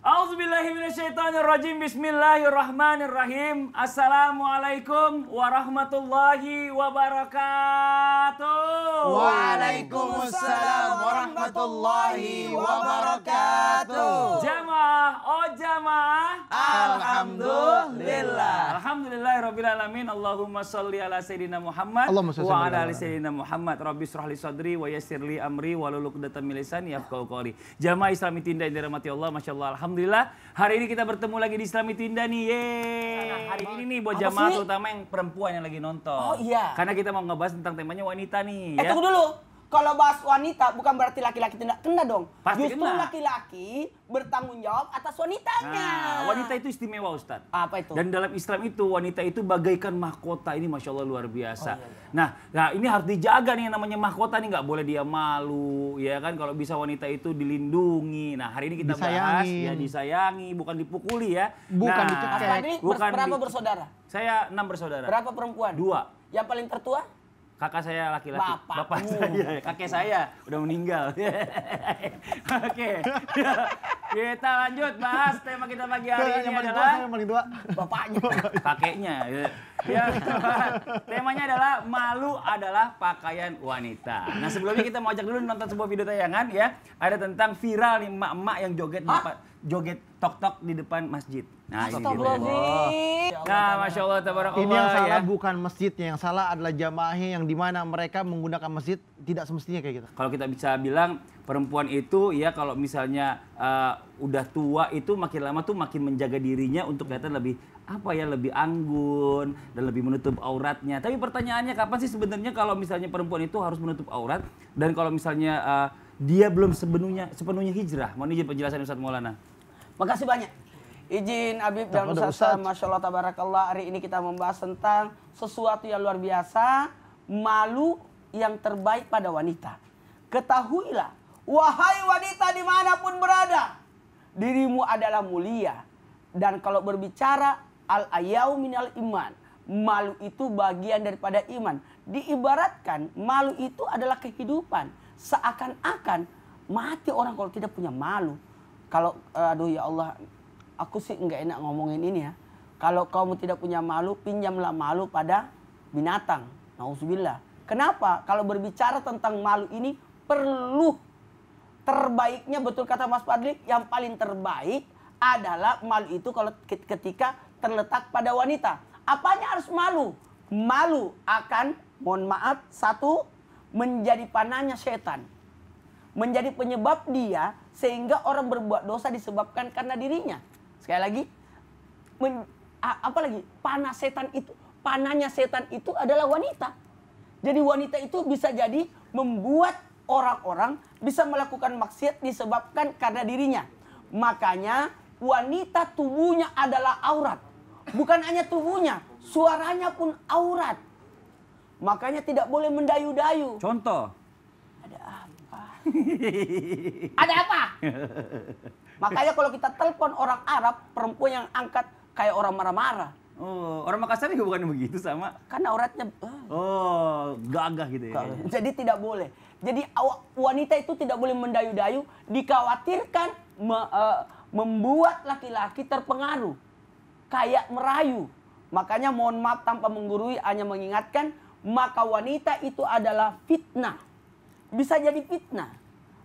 Auzubillahiminasyaitonirrojim Bismillahirrahmanirrahim Assalamualaikum warahmatullahi wabarakatuh Waalaikumsalam warahmatullahi wabarakatuh Jamaah, oh jamaah Alhamdulillah. Alhamdulillah rabbil alamin. Allahumma shalli ala sayidina Muhammad Allahumma wa ala ali sayidina Muhammad. Rabbi shrah li sadri wa yassir li amri wa luluk min milisan yafqahu qawli. Jamaah Islami Tindah yang dirahmati Allah, masyaallah alhamdulillah. Hari ini kita bertemu lagi di Islami Tindah nih. Ye. Nah, nah, hari ini nih buat jamaah terutama yang perempuan yang lagi nonton. Oh iya. Karena kita mau ngebahas tentang temanya wanita nih eh, ya. tunggu dulu kalau bahas wanita bukan berarti laki-laki tidak kena dong. Pasti Justru laki-laki bertanggung jawab atas wanitanya. Nah, wanita itu istimewa Ustadz. Apa itu? Dan dalam Islam itu wanita itu bagaikan mahkota ini Masya Allah luar biasa. Oh, iya, iya. Nah, nah ini harus dijaga nih namanya mahkota nih nggak boleh dia malu ya kan kalau bisa wanita itu dilindungi. Nah hari ini kita disayangi. bahas ya disayangi bukan dipukuli ya. Bukan nah, dicekek. Bukan berapa di... bersaudara? Saya enam bersaudara. Berapa perempuan? Dua. Yang paling tertua? kakak saya laki-laki. Bapak. Bapak saya, kakek saya udah meninggal. Oke. kita lanjut bahas tema kita pagi hari ini yang adalah yang paling bapaknya, kakeknya. Ya, temanya adalah malu adalah pakaian wanita. Nah, sebelumnya kita mau ajak dulu nonton sebuah video tayangan ya. Ada tentang viral nih emak-emak yang joget Hah? joget tok-tok di depan masjid. Nah, ini gitu. Nah, ya Masya Allah, tabarakallah. Ini yang ya. salah ya. bukan masjidnya, yang salah adalah jamaahnya yang dimana mereka menggunakan masjid tidak semestinya kayak gitu. Kalau kita bisa bilang, perempuan itu ya kalau misalnya uh, udah tua itu makin lama tuh makin menjaga dirinya untuk kelihatan lebih apa ya lebih anggun dan lebih menutup auratnya. Tapi pertanyaannya kapan sih sebenarnya kalau misalnya perempuan itu harus menutup aurat dan kalau misalnya uh, dia belum sepenuhnya sepenuhnya hijrah. Mohon izin penjelasan Ustaz Maulana. Makasih banyak. Izin Abib dan Ustaz, Masya Allah Tabarakallah. Hari ini kita membahas tentang sesuatu yang luar biasa. Malu yang terbaik pada wanita. Ketahuilah, wahai wanita dimanapun berada. Dirimu adalah mulia. Dan kalau berbicara, al-ayau minal iman. Malu itu bagian daripada iman. Diibaratkan, malu itu adalah kehidupan. Seakan-akan mati orang kalau tidak punya malu kalau eh, aduh ya Allah aku sih nggak enak ngomongin ini ya kalau kamu tidak punya malu pinjamlah malu pada binatang nauzubillah kenapa kalau berbicara tentang malu ini perlu terbaiknya betul kata Mas Fadli yang paling terbaik adalah malu itu kalau ketika terletak pada wanita apanya harus malu malu akan mohon maaf satu menjadi panahnya setan menjadi penyebab dia sehingga orang berbuat dosa disebabkan karena dirinya. Sekali lagi, men, apa lagi? Panah setan itu, panahnya setan itu adalah wanita. Jadi wanita itu bisa jadi membuat orang-orang bisa melakukan maksiat disebabkan karena dirinya. Makanya wanita tubuhnya adalah aurat. Bukan hanya tubuhnya, suaranya pun aurat. Makanya tidak boleh mendayu-dayu. Contoh. Ada apa? Makanya kalau kita telepon orang Arab, perempuan yang angkat kayak orang marah-marah. Oh, orang Makassar juga bukan begitu sama. Karena auratnya eh. oh, gagah gitu ya. Jadi tidak boleh. Jadi wanita itu tidak boleh mendayu-dayu, dikhawatirkan me, uh, membuat laki-laki terpengaruh. Kayak merayu. Makanya mohon maaf tanpa menggurui hanya mengingatkan maka wanita itu adalah fitnah bisa jadi fitnah.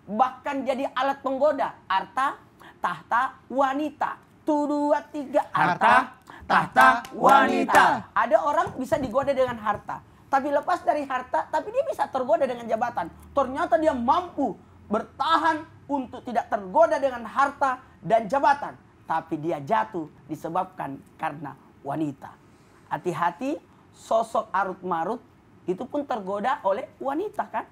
Bahkan jadi alat penggoda. Harta, tahta, wanita. Tuh dua tiga. Harta, tahta, wanita. Ada orang bisa digoda dengan harta. Tapi lepas dari harta, tapi dia bisa tergoda dengan jabatan. Ternyata dia mampu bertahan untuk tidak tergoda dengan harta dan jabatan. Tapi dia jatuh disebabkan karena wanita. Hati-hati sosok arut marut itu pun tergoda oleh wanita kan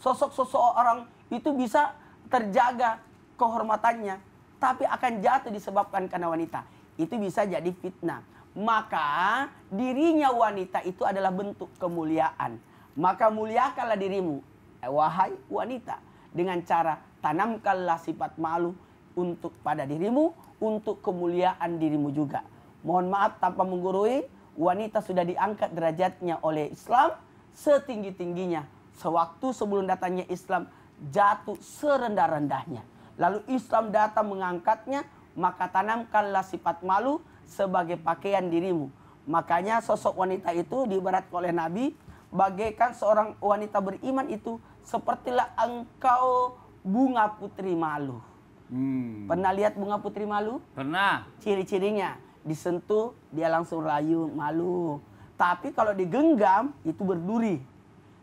sosok seseorang itu bisa terjaga kehormatannya, tapi akan jatuh disebabkan karena wanita. Itu bisa jadi fitnah. Maka dirinya wanita itu adalah bentuk kemuliaan. Maka muliakanlah dirimu, eh, wahai wanita, dengan cara tanamkanlah sifat malu untuk pada dirimu, untuk kemuliaan dirimu juga. Mohon maaf tanpa menggurui, wanita sudah diangkat derajatnya oleh Islam setinggi-tingginya Sewaktu sebelum datangnya Islam jatuh serendah-rendahnya. Lalu Islam datang mengangkatnya, maka tanamkanlah sifat malu sebagai pakaian dirimu. Makanya sosok wanita itu diibaratkan oleh Nabi bagaikan seorang wanita beriman itu sepertilah engkau bunga putri malu. Hmm. Pernah lihat bunga putri malu? Pernah. Ciri-cirinya disentuh dia langsung rayu malu. Tapi kalau digenggam itu berduri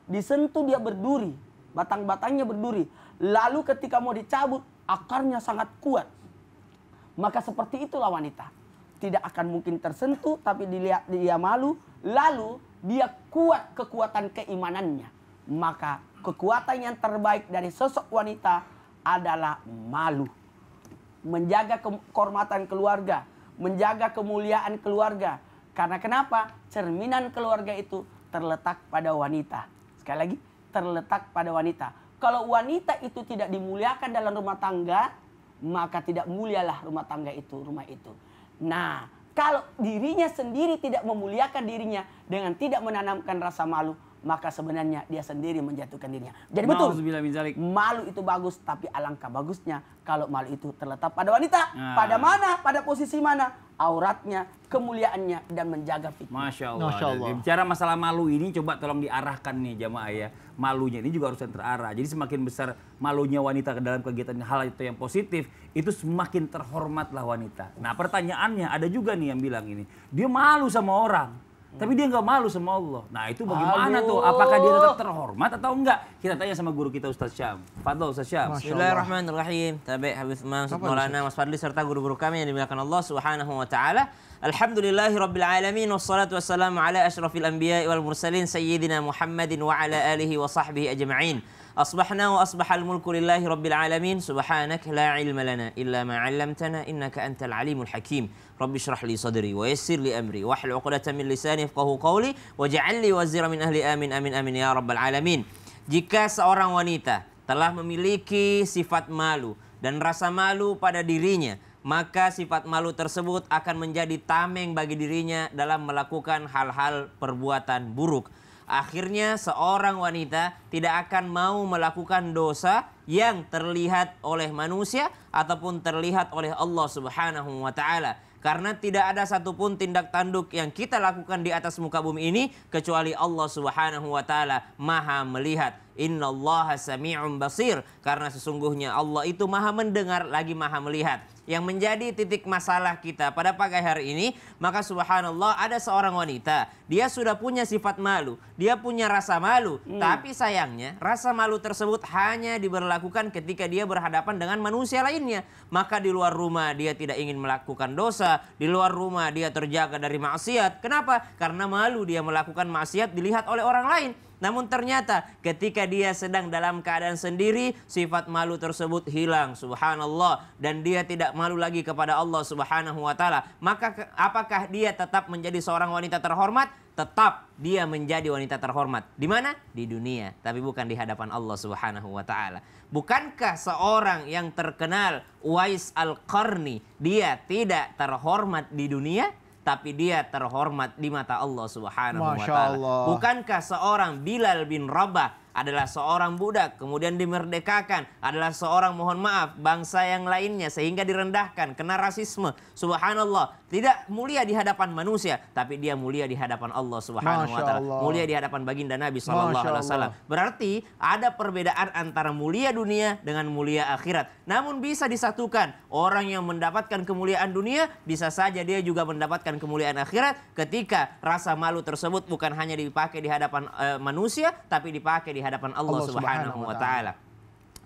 disentuh dia berduri, batang-batangnya berduri. Lalu ketika mau dicabut, akarnya sangat kuat. Maka seperti itulah wanita. Tidak akan mungkin tersentuh tapi dilihat dia malu, lalu dia kuat kekuatan keimanannya. Maka kekuatan yang terbaik dari sosok wanita adalah malu. Menjaga kehormatan keluarga, menjaga kemuliaan keluarga. Karena kenapa? Cerminan keluarga itu terletak pada wanita. Sekali lagi, terletak pada wanita. Kalau wanita itu tidak dimuliakan dalam rumah tangga, maka tidak mulialah rumah tangga itu, rumah itu. Nah, kalau dirinya sendiri tidak memuliakan dirinya dengan tidak menanamkan rasa malu, maka sebenarnya dia sendiri menjatuhkan dirinya. Jadi betul, malu itu bagus, tapi alangkah bagusnya kalau malu itu terletak pada wanita. Nah. Pada mana, pada posisi mana, auratnya, kemuliaannya, dan menjaga fitnah. Masya Allah. Masya Allah. bicara masalah malu ini, coba tolong diarahkan nih jamaah ya. Malunya ini juga harus terarah. Jadi semakin besar malunya wanita ke dalam kegiatan hal itu yang positif, itu semakin terhormatlah wanita. Nah pertanyaannya, ada juga nih yang bilang ini, dia malu sama orang tapi dia nggak malu sama Allah. Nah itu bagaimana Aduh. tuh? Apakah dia tetap terhormat atau enggak? Kita tanya sama guru kita Ustaz Syam. Fadl Ustaz Syam. Bismillahirrahmanirrahim. Tabe Habib Imam Maulana Mas Fadli serta guru-guru kami yang dimuliakan Allah Subhanahu wa taala. Alhamdulillahi rabbil alamin wassalatu wassalamu ala asyrafil anbiya'i wal mursalin sayyidina Muhammadin wa ala alihi wa sahbihi ajma'in. أصبحنا وأصبح الملك لله رب العالمين سبحانك لا علم لنا إلا ما علمتنا إنك أنت العليم الحكيم Rabbi syrah li sadri wa yassir li amri wa hlul 'uqdatam min lisani yafqahu qawli waj'al li wazira min ahli amin amin amin ya rabbal alamin. Jika seorang wanita telah memiliki sifat malu dan rasa malu pada dirinya, maka sifat malu tersebut akan menjadi tameng bagi dirinya dalam melakukan hal-hal perbuatan buruk. Akhirnya seorang wanita tidak akan mau melakukan dosa yang terlihat oleh manusia ataupun terlihat oleh Allah Subhanahu wa taala. Karena tidak ada satupun tindak tanduk yang kita lakukan di atas muka bumi ini kecuali Allah Subhanahu wa taala Maha melihat. Innallaha sami'un basir karena sesungguhnya Allah itu Maha mendengar lagi Maha melihat yang menjadi titik masalah kita pada pagi hari ini, maka subhanallah ada seorang wanita, dia sudah punya sifat malu, dia punya rasa malu, hmm. tapi sayangnya rasa malu tersebut hanya diberlakukan ketika dia berhadapan dengan manusia lainnya. Maka di luar rumah dia tidak ingin melakukan dosa, di luar rumah dia terjaga dari maksiat. Kenapa? Karena malu dia melakukan maksiat dilihat oleh orang lain. Namun ternyata ketika dia sedang dalam keadaan sendiri, sifat malu tersebut hilang. Subhanallah. Dan dia tidak malu lagi kepada Allah subhanahu wa ta'ala. Maka apakah dia tetap menjadi seorang wanita terhormat? Tetap dia menjadi wanita terhormat. Di mana? Di dunia. Tapi bukan di hadapan Allah subhanahu wa ta'ala. Bukankah seorang yang terkenal Wais Al-Qarni, dia tidak terhormat di dunia? tapi dia terhormat di mata Allah Subhanahu wa taala. Bukankah seorang Bilal bin Rabah adalah seorang budak, kemudian dimerdekakan, adalah seorang mohon maaf bangsa yang lainnya sehingga direndahkan, kena rasisme. Subhanallah, tidak mulia di hadapan manusia, tapi dia mulia di hadapan Allah Subhanahu wa taala. Mulia di hadapan baginda Nabi saw. Berarti ada perbedaan antara mulia dunia dengan mulia akhirat. Namun bisa disatukan. Orang yang mendapatkan kemuliaan dunia bisa saja dia juga mendapatkan kemuliaan akhirat ketika rasa malu tersebut bukan hanya dipakai di hadapan uh, manusia tapi dipakai di hadapan Allah, Allah Subhanahu wa taala.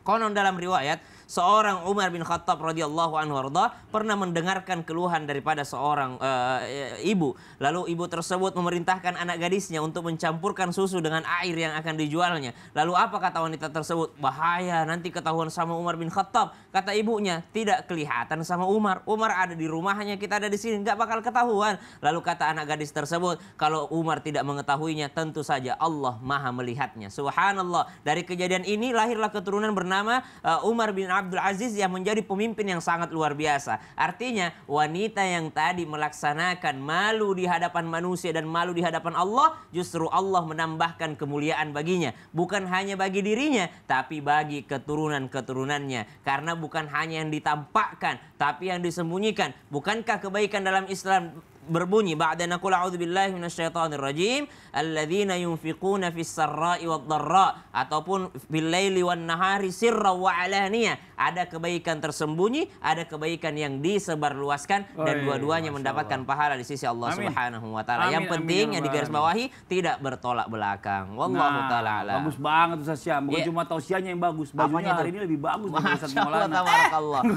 Konon dalam riwayat seorang Umar bin Khattab radhiyallahu anhu arda, pernah mendengarkan keluhan daripada seorang uh, ibu. Lalu ibu tersebut memerintahkan anak gadisnya untuk mencampurkan susu dengan air yang akan dijualnya. Lalu apa kata wanita tersebut? Bahaya, nanti ketahuan sama Umar bin Khattab. Kata ibunya, tidak kelihatan sama Umar. Umar ada di rumahnya, kita ada di sini, nggak bakal ketahuan. Lalu kata anak gadis tersebut, kalau Umar tidak mengetahuinya, tentu saja Allah maha melihatnya. Subhanallah, dari kejadian ini lahirlah keturunan bernama eh, Umar bin Abdul Aziz yang menjadi pemimpin yang sangat luar biasa. Artinya wanita yang tadi melaksanakan malu di hadapan manusia dan malu di hadapan Allah, justru Allah menambahkan kemuliaan baginya. Bukan hanya bagi dirinya, tapi bagi keturunan-keturunannya. Karena bukan hanya yang ditampakkan, tapi yang disembunyikan. Bukankah kebaikan dalam Islam berbunyi ba'da naqul a'udzu billahi minasyaitonir rajim alladzina yunfiquna fis sarra'i wad dharra ataupun bil laili wan nahari sirran wa alaniyah ada kebaikan tersembunyi ada kebaikan yang disebarluaskan oh, dan iya, dua-duanya iya, mendapatkan Allah. pahala di sisi Allah amin. Subhanahu wa taala yang penting amin, yang ya digaris bawahi tidak bertolak belakang nah, wallahu nah, taala bagus banget Ustaz Syam bukan yeah. cuma iya. tausiahnya yang bagus bajunya hari ini lebih bagus dari Ustaz Maulana Allah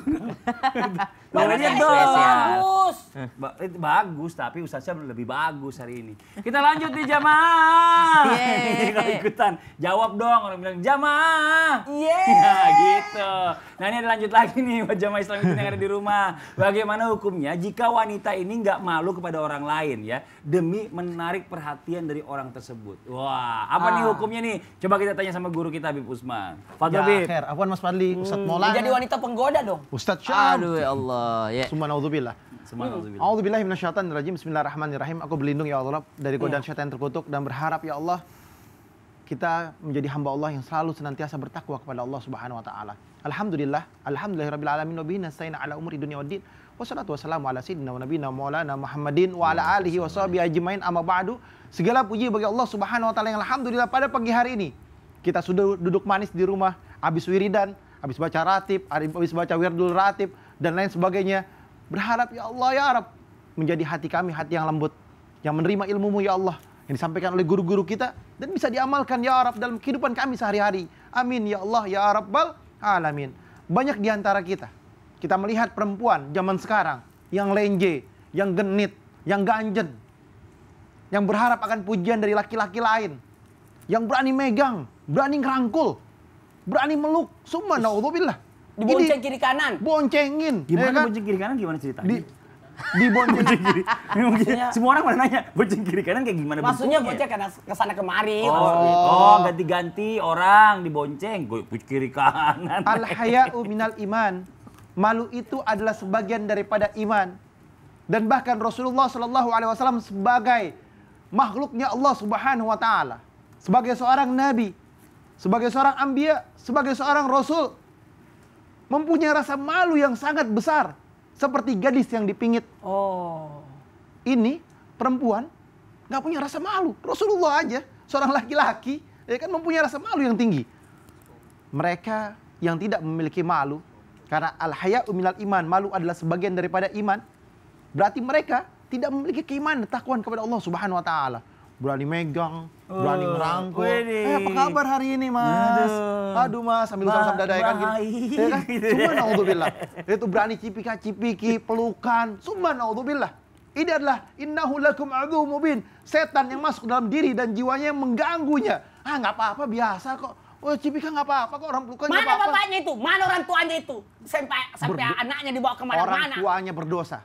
Bangunannya dong. Bagus. Eh, ba eh, bagus, tapi Ustaznya lebih bagus hari ini. Kita lanjut di jamaah. Yeah. Kalau ikutan, jawab dong. Orang bilang, jamaah. Iya. Yeah. Nah, gitu. Nah ini lanjut lagi nih buat jamaah Islam itu yang ada di rumah. Bagaimana hukumnya jika wanita ini nggak malu kepada orang lain ya. Demi menarik perhatian dari orang tersebut. Wah, apa ah. nih hukumnya nih? Coba kita tanya sama guru kita Habib Usman. Fadl Ya, Habib. Afwan Mas Fadli, Ustadz Mola. Hmm, jadi wanita penggoda dong. Ustadz Syam. Aduh ya Allah. Allah, ya. Summa naudzubillah. Summa naudzubillah. A'udzubillahi minasyaitonir Bismillahirrahmanirrahim. Aku berlindung ya Allah dari godaan ya. syaitan yang terkutuk dan berharap ya Allah kita menjadi hamba Allah yang selalu senantiasa bertakwa kepada Allah Subhanahu wa taala. Alhamdulillah, alhamdulillahirabbil alamin wa bihin nasta'in ala umuri dunya waddin. Wassalatu wassalamu ala sayyidina wa nabiyyina maulana Muhammadin wa ala alihi wa sahbihi ajmain amma ba'du. Segala puji bagi Allah Subhanahu wa taala yang alhamdulillah pada pagi hari ini kita sudah duduk manis di rumah habis wiridan, habis baca ratib, habis baca wirdul ratib, dan lain sebagainya. Berharap ya Allah ya Arab menjadi hati kami hati yang lembut yang menerima ilmumu ya Allah yang disampaikan oleh guru-guru kita dan bisa diamalkan ya Arab dalam kehidupan kami sehari-hari. Amin ya Allah ya bal alamin. Banyak di antara kita kita melihat perempuan zaman sekarang yang lenje, yang genit, yang ganjen, yang berharap akan pujian dari laki-laki lain, yang berani megang, berani ngerangkul, berani meluk, semua naudzubillah. Dibonceng kiri kanan. Boncengin. Ya gimana ya kan? bonceng kiri kanan gimana ceritanya? Di, di bonceng kiri. maksudnya, semua orang pada nanya bonceng kiri kanan kayak gimana maksudnya bonceng karena kesana kemari oh, gitu. oh ganti-ganti orang dibonceng gue kiri kanan al haya'u minal iman malu itu adalah sebagian daripada iman dan bahkan Rasulullah Shallallahu Alaihi Wasallam sebagai makhluknya Allah Subhanahu Wa Taala sebagai seorang nabi sebagai seorang ambia sebagai seorang rasul mempunyai rasa malu yang sangat besar seperti gadis yang dipingit. Oh. Ini perempuan nggak punya rasa malu. Rasulullah aja seorang laki-laki ya kan mempunyai rasa malu yang tinggi. Mereka yang tidak memiliki malu karena al haya umilal iman, malu adalah sebagian daripada iman. Berarti mereka tidak memiliki keimanan takwaan kepada Allah Subhanahu wa taala. Berani megang, berani oh, merangkul. Eh, apa kabar hari ini, Mas? Ya. Aduh, Mas, sambil usap-usap dada iya kan gini. Gitu ya kan? Cuma naudzubillah. Itu berani cipika-cipiki, pelukan. Cuma naudzubillah. Ini adalah innahu lakum mubin. Setan yang masuk dalam diri dan jiwanya yang mengganggunya. Ah, nggak apa-apa, biasa kok. Oh, Cipika nggak apa-apa kok orang pelukan Mana apa -apa. bapaknya itu? Mana orang tuanya itu? Sampai sampai anaknya dibawa kemana-mana. Orang tuanya berdosa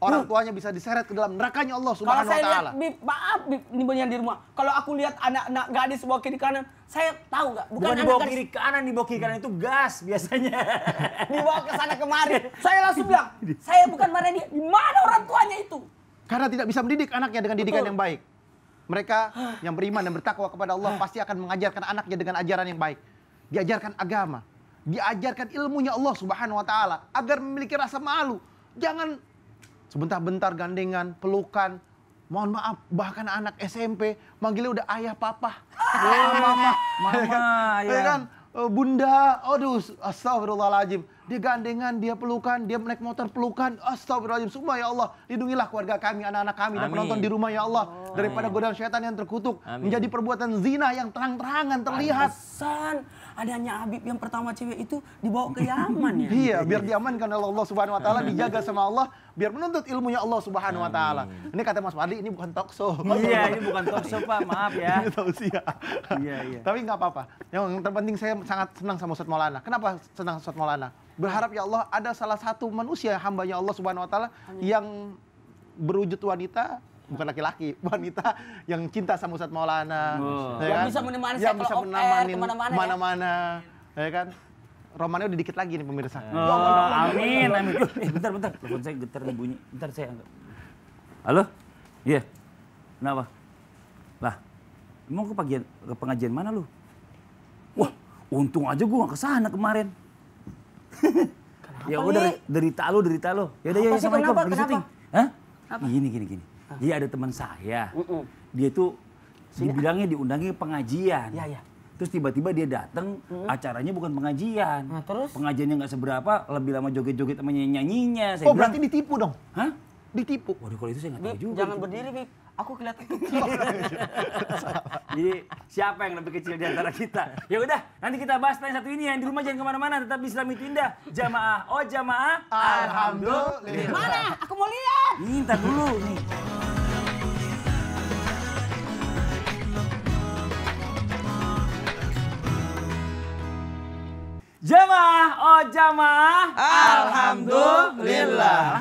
orang tuanya bisa diseret ke dalam nerakanya Allah Subhanahu wa taala. Kalau saya lihat, maaf ini di rumah. Kalau aku lihat anak-anak gadis bawa kiri kanan, saya tahu nggak? Bukan, Bukan dibawa kiri kanan, dibawa kiri kanan itu gas biasanya. dibawa ke sana kemari. Saya langsung bilang, saya bukan mana dia. Di mana orang tuanya itu? Karena tidak bisa mendidik anaknya dengan didikan Betul. yang baik. Mereka yang beriman dan bertakwa kepada Allah pasti akan mengajarkan anaknya dengan ajaran yang baik. Diajarkan agama, diajarkan ilmunya Allah Subhanahu wa taala agar memiliki rasa malu. Jangan Sebentar-bentar gandengan, pelukan. Mohon maaf, bahkan anak SMP manggilnya udah ayah papa. Ah, mama, mama, ya kan? Iya. Ya. kan? Eh, bunda, aduh, astagfirullahaladzim. Dia gandengan, dia pelukan, dia naik motor pelukan. Astagfirullahaladzim, semua ya Allah. Lindungilah keluarga kami, anak-anak kami, Amin. dan penonton di rumah ya Allah. Oh, daripada godaan setan yang terkutuk. Amin. Menjadi perbuatan zina yang terang-terangan, terlihat adanya Habib yang pertama cewek itu dibawa ke Yaman ya. iya, biar diamankan oleh Allah Subhanahu wa taala, dijaga sama Allah, biar menuntut ilmunya Allah Subhanahu wa taala. Ini kata Mas Fadli ini bukan tokso. iya, ini bukan tokso Pak, maaf ya. ini tausia. iya, iya. Tapi nggak apa-apa. Yang terpenting saya sangat senang sama Ustaz Maulana. Kenapa senang Ustaz Maulana? Berharap ya Allah ada salah satu manusia hambanya Allah Subhanahu wa taala yang berwujud wanita bukan laki-laki, wanita yang cinta sama Ustadz Maulana. Oh. Ya yang kan? bisa menemani yang bisa menemani mana mana mana Ya? ya kan? Romannya udah dikit lagi nih pemirsa. Oh, oh, amin, amin. Eh, bentar, bentar. Telepon saya getar nih bunyi. Bentar saya anggap. Halo? Iya. Yeah. Kenapa? Lah, mau ke, pagian, ke pengajian mana lu? Wah, untung aja gua gak kesana kemarin. ya udah, derita lu, derita lu. Yaudah, ya udah, ya, sama Kenapa? Kenapa? Hah? Apa? Gini, gini, gini. Jadi ada teman saya, uh -uh. dia itu dibilangnya diundangnya pengajian. Ya, ya. Terus tiba-tiba dia datang, hmm. acaranya bukan pengajian. Nah, terus? Pengajiannya nggak seberapa, lebih lama joget-joget sama nyanyinya. Saya oh, bilang, berarti ditipu dong? Hah? Ditipu. Waduh, kalau itu saya nggak tahu juga. Jangan itu. berdiri, Bib. Aku kelihatan kecil. Jadi siapa yang lebih kecil di antara kita? Ya udah, nanti kita bahas tanya satu ini yang Di rumah jangan kemana-mana, tetap Islam itu indah. Jamaah, oh jamaah. Alhamdulillah. Mana? Aku mau lihat. Minta dulu nih. Jemaah, oh jamaah. Alhamdulillah.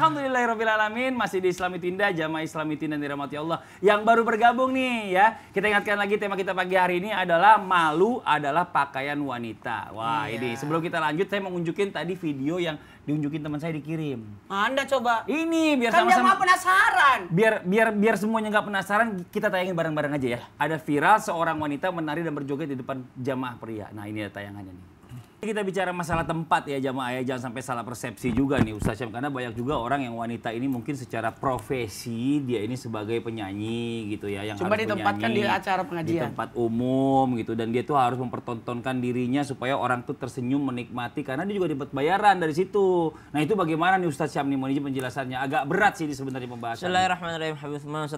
alamin, Masih di Islami Tinda, jamaah Islami Tinda dirahmati Allah. Yang baru bergabung nih ya. Kita ingatkan lagi tema kita pagi hari ini adalah malu adalah pakaian wanita. Wah iya. ini sebelum kita lanjut saya mau nunjukin tadi video yang diunjukin teman saya dikirim. Anda coba. Ini biar kan sama-sama. penasaran. Biar biar biar semuanya nggak penasaran kita tayangin bareng-bareng aja ya. Ada viral seorang wanita menari dan berjoget di depan jamaah pria. Nah ini ada tayangannya nih. Kita bicara masalah tempat ya jamaah ya, jangan sampai salah persepsi juga nih Ustaz Syam. Karena banyak juga orang yang wanita ini mungkin secara profesi dia ini sebagai penyanyi gitu ya. Yang Cuma ditempatkan di acara pengajian. Di tempat umum gitu. Dan dia tuh harus mempertontonkan dirinya supaya orang tuh tersenyum menikmati. Karena dia juga dapat bayaran dari situ. Nah itu bagaimana nih Ustaz Syam nih menuju penjelasannya. Agak berat sih ini sebenarnya pembahasan. Bismillahirrahmanirrahim. Habis Mas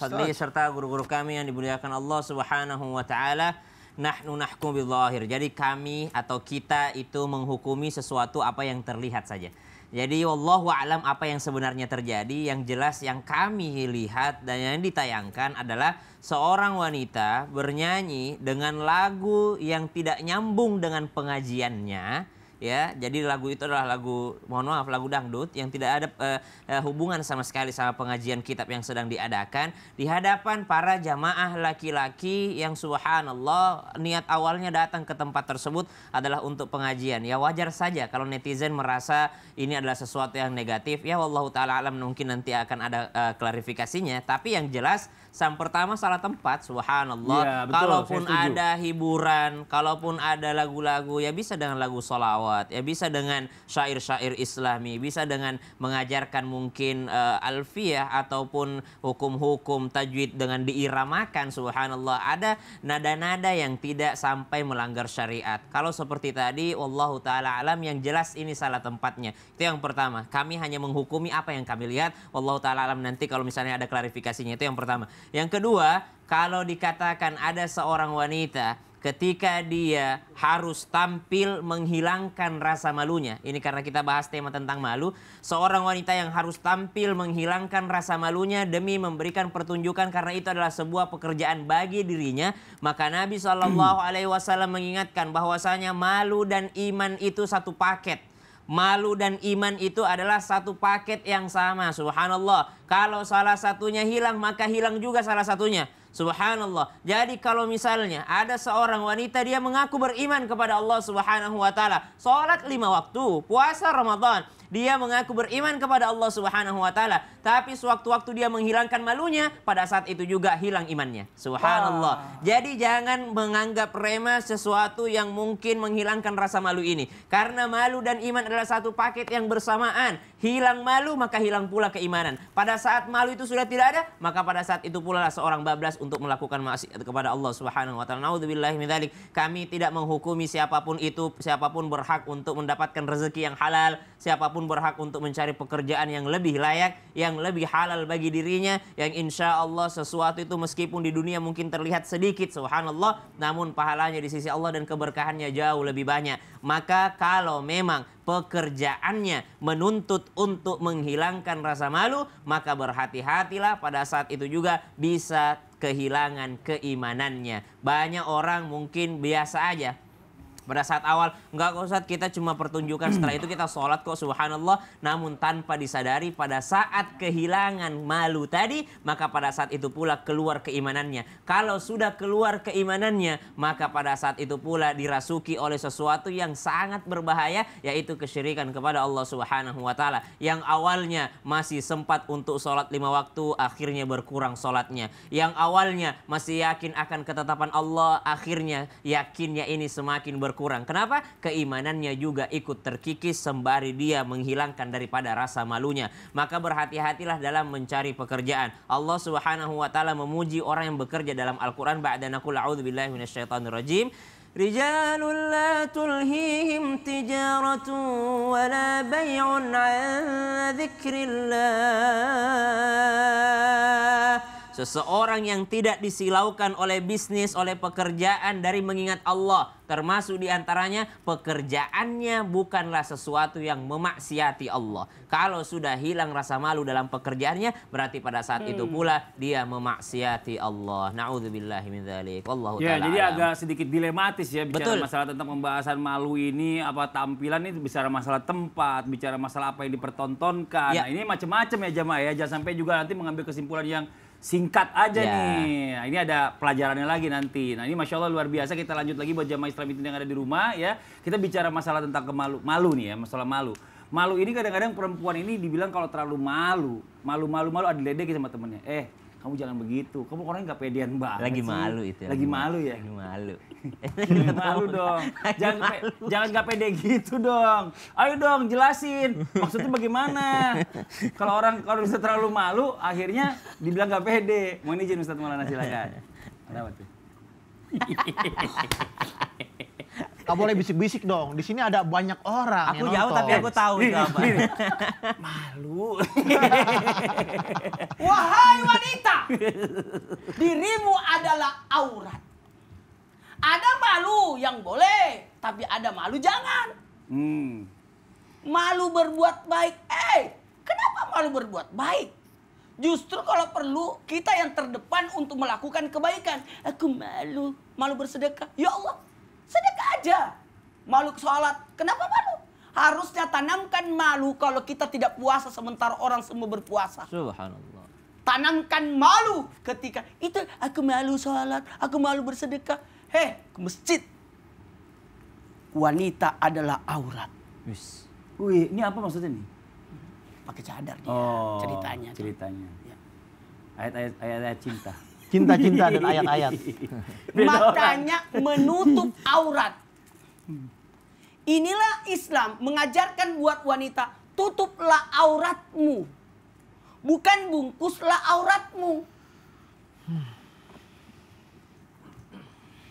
Fadli, serta guru-guru kami yang dimuliakan Allah Subhanahu Wa Ta'ala nahnu nahkum bidhahir. Jadi kami atau kita itu menghukumi sesuatu apa yang terlihat saja. Jadi wallahu alam apa yang sebenarnya terjadi yang jelas yang kami lihat dan yang ditayangkan adalah seorang wanita bernyanyi dengan lagu yang tidak nyambung dengan pengajiannya ya jadi lagu itu adalah lagu mohon maaf lagu dangdut yang tidak ada uh, hubungan sama sekali sama pengajian kitab yang sedang diadakan di hadapan para jamaah laki-laki yang subhanallah niat awalnya datang ke tempat tersebut adalah untuk pengajian ya wajar saja kalau netizen merasa ini adalah sesuatu yang negatif ya wallahu taala alam mungkin nanti akan ada uh, klarifikasinya tapi yang jelas Sam pertama salah tempat, subhanallah. Ya, betul, kalaupun ada hiburan, kalaupun ada lagu-lagu, ya bisa dengan lagu solawat, ya bisa dengan syair-syair Islami, bisa dengan mengajarkan mungkin uh, eh, alfiah ataupun hukum-hukum tajwid dengan diiramakan, subhanallah. Ada nada-nada yang tidak sampai melanggar syariat. Kalau seperti tadi, Wallahu taala alam yang jelas ini salah tempatnya. Itu yang pertama. Kami hanya menghukumi apa yang kami lihat. Wallahu taala alam nanti kalau misalnya ada klarifikasinya itu yang pertama. Yang kedua, kalau dikatakan ada seorang wanita ketika dia harus tampil menghilangkan rasa malunya. Ini karena kita bahas tema tentang malu. Seorang wanita yang harus tampil menghilangkan rasa malunya demi memberikan pertunjukan karena itu adalah sebuah pekerjaan bagi dirinya. Maka Nabi Shallallahu Alaihi Wasallam mengingatkan bahwasanya malu dan iman itu satu paket. Malu dan iman itu adalah satu paket yang sama. Subhanallah. Kalau salah satunya hilang, maka hilang juga salah satunya. Subhanallah. Jadi kalau misalnya ada seorang wanita dia mengaku beriman kepada Allah Subhanahu wa taala, salat lima waktu, puasa Ramadan, dia mengaku beriman kepada Allah Subhanahu wa taala, tapi sewaktu-waktu dia menghilangkan malunya, pada saat itu juga hilang imannya. Subhanallah. Wow. Jadi jangan menganggap remeh sesuatu yang mungkin menghilangkan rasa malu ini. Karena malu dan iman adalah satu paket yang bersamaan. Hilang malu maka hilang pula keimanan. Pada saat malu itu sudah tidak ada, maka pada saat itu pula lah seorang bablas untuk melakukan maksiat kepada Allah Subhanahu wa taala. Nauzubillahi min dzalik. Kami tidak menghukumi siapapun itu, siapapun berhak untuk mendapatkan rezeki yang halal, siapapun siapapun berhak untuk mencari pekerjaan yang lebih layak, yang lebih halal bagi dirinya, yang insya Allah sesuatu itu meskipun di dunia mungkin terlihat sedikit, subhanallah, namun pahalanya di sisi Allah dan keberkahannya jauh lebih banyak. Maka kalau memang pekerjaannya menuntut untuk menghilangkan rasa malu, maka berhati-hatilah pada saat itu juga bisa kehilangan keimanannya. Banyak orang mungkin biasa aja pada saat awal enggak kok Ustaz kita cuma pertunjukan setelah itu kita sholat kok subhanallah namun tanpa disadari pada saat kehilangan malu tadi maka pada saat itu pula keluar keimanannya kalau sudah keluar keimanannya maka pada saat itu pula dirasuki oleh sesuatu yang sangat berbahaya yaitu kesyirikan kepada Allah Subhanahu wa taala yang awalnya masih sempat untuk sholat lima waktu akhirnya berkurang sholatnya yang awalnya masih yakin akan ketetapan Allah akhirnya yakinnya ini semakin berkurang berkurang. Kenapa? Keimanannya juga ikut terkikis sembari dia menghilangkan daripada rasa malunya. Maka berhati-hatilah dalam mencari pekerjaan. Allah Subhanahu wa taala memuji orang yang bekerja dalam Al-Qur'an ba'dana qul minasyaitonir rajim. رجال لا تلهيهم تجارة ولا بيع عن ذكر الله Seseorang yang tidak disilaukan oleh bisnis, oleh pekerjaan dari mengingat Allah, termasuk diantaranya pekerjaannya bukanlah sesuatu yang memaksiati Allah. Kalau sudah hilang rasa malu dalam pekerjaannya, berarti pada saat hmm. itu pula dia memaksiati Allah. Nauzubillahi ya, jadi alam. agak sedikit dilematis ya bicara Betul. masalah tentang pembahasan malu ini, apa tampilan ini bicara masalah tempat, bicara masalah apa yang dipertontonkan. Ya. Nah, ini macam-macam ya jamaah ya, jangan sampai juga nanti mengambil kesimpulan yang singkat aja yeah. nih. Nah, ini ada pelajarannya lagi nanti. Nah ini masya Allah luar biasa. Kita lanjut lagi buat jamaah Islam itu yang ada di rumah ya. Kita bicara masalah tentang kemalu, malu nih ya, masalah malu. Malu ini kadang-kadang perempuan ini dibilang kalau terlalu malu, malu-malu malu ada ledek sama temennya. Eh kamu jangan begitu. Kamu orangnya nggak pedean banget Lagi sih. malu itu. Ya. Lagi malu ya? Lagi malu. Lagi malu dong. Lagi jangan malu. jangan nggak pede gitu dong. Ayo dong jelasin. Maksudnya bagaimana? kalau orang kalau bisa terlalu malu, akhirnya dibilang nggak pede. Mau izin Ustaz Maulana silakan. Kenapa tuh? Gak boleh bisik-bisik dong. Di sini ada banyak orang. Aku jauh tapi aku tahu apa. Malu. Wahai wanita, dirimu adalah aurat. Ada malu yang boleh, tapi ada malu jangan. Hmm. Malu berbuat baik. Eh, kenapa malu berbuat baik? Justru kalau perlu kita yang terdepan untuk melakukan kebaikan. Aku malu, malu bersedekah. Ya Allah, Sedekah aja. Malu sholat. Kenapa malu? Harusnya tanamkan malu kalau kita tidak puasa sementara orang semua berpuasa. Subhanallah. Tanamkan malu ketika itu aku malu sholat, aku malu bersedekah. Heh, ke masjid. Wanita adalah aurat. Yes. Wih, ini apa maksudnya nih? Pakai cadar dia oh, ceritanya. Ceritanya. Ya. Ayat-ayat cinta cinta-cinta dan ayat-ayat. Makanya menutup aurat. Inilah Islam mengajarkan buat wanita, tutuplah auratmu. Bukan bungkuslah auratmu.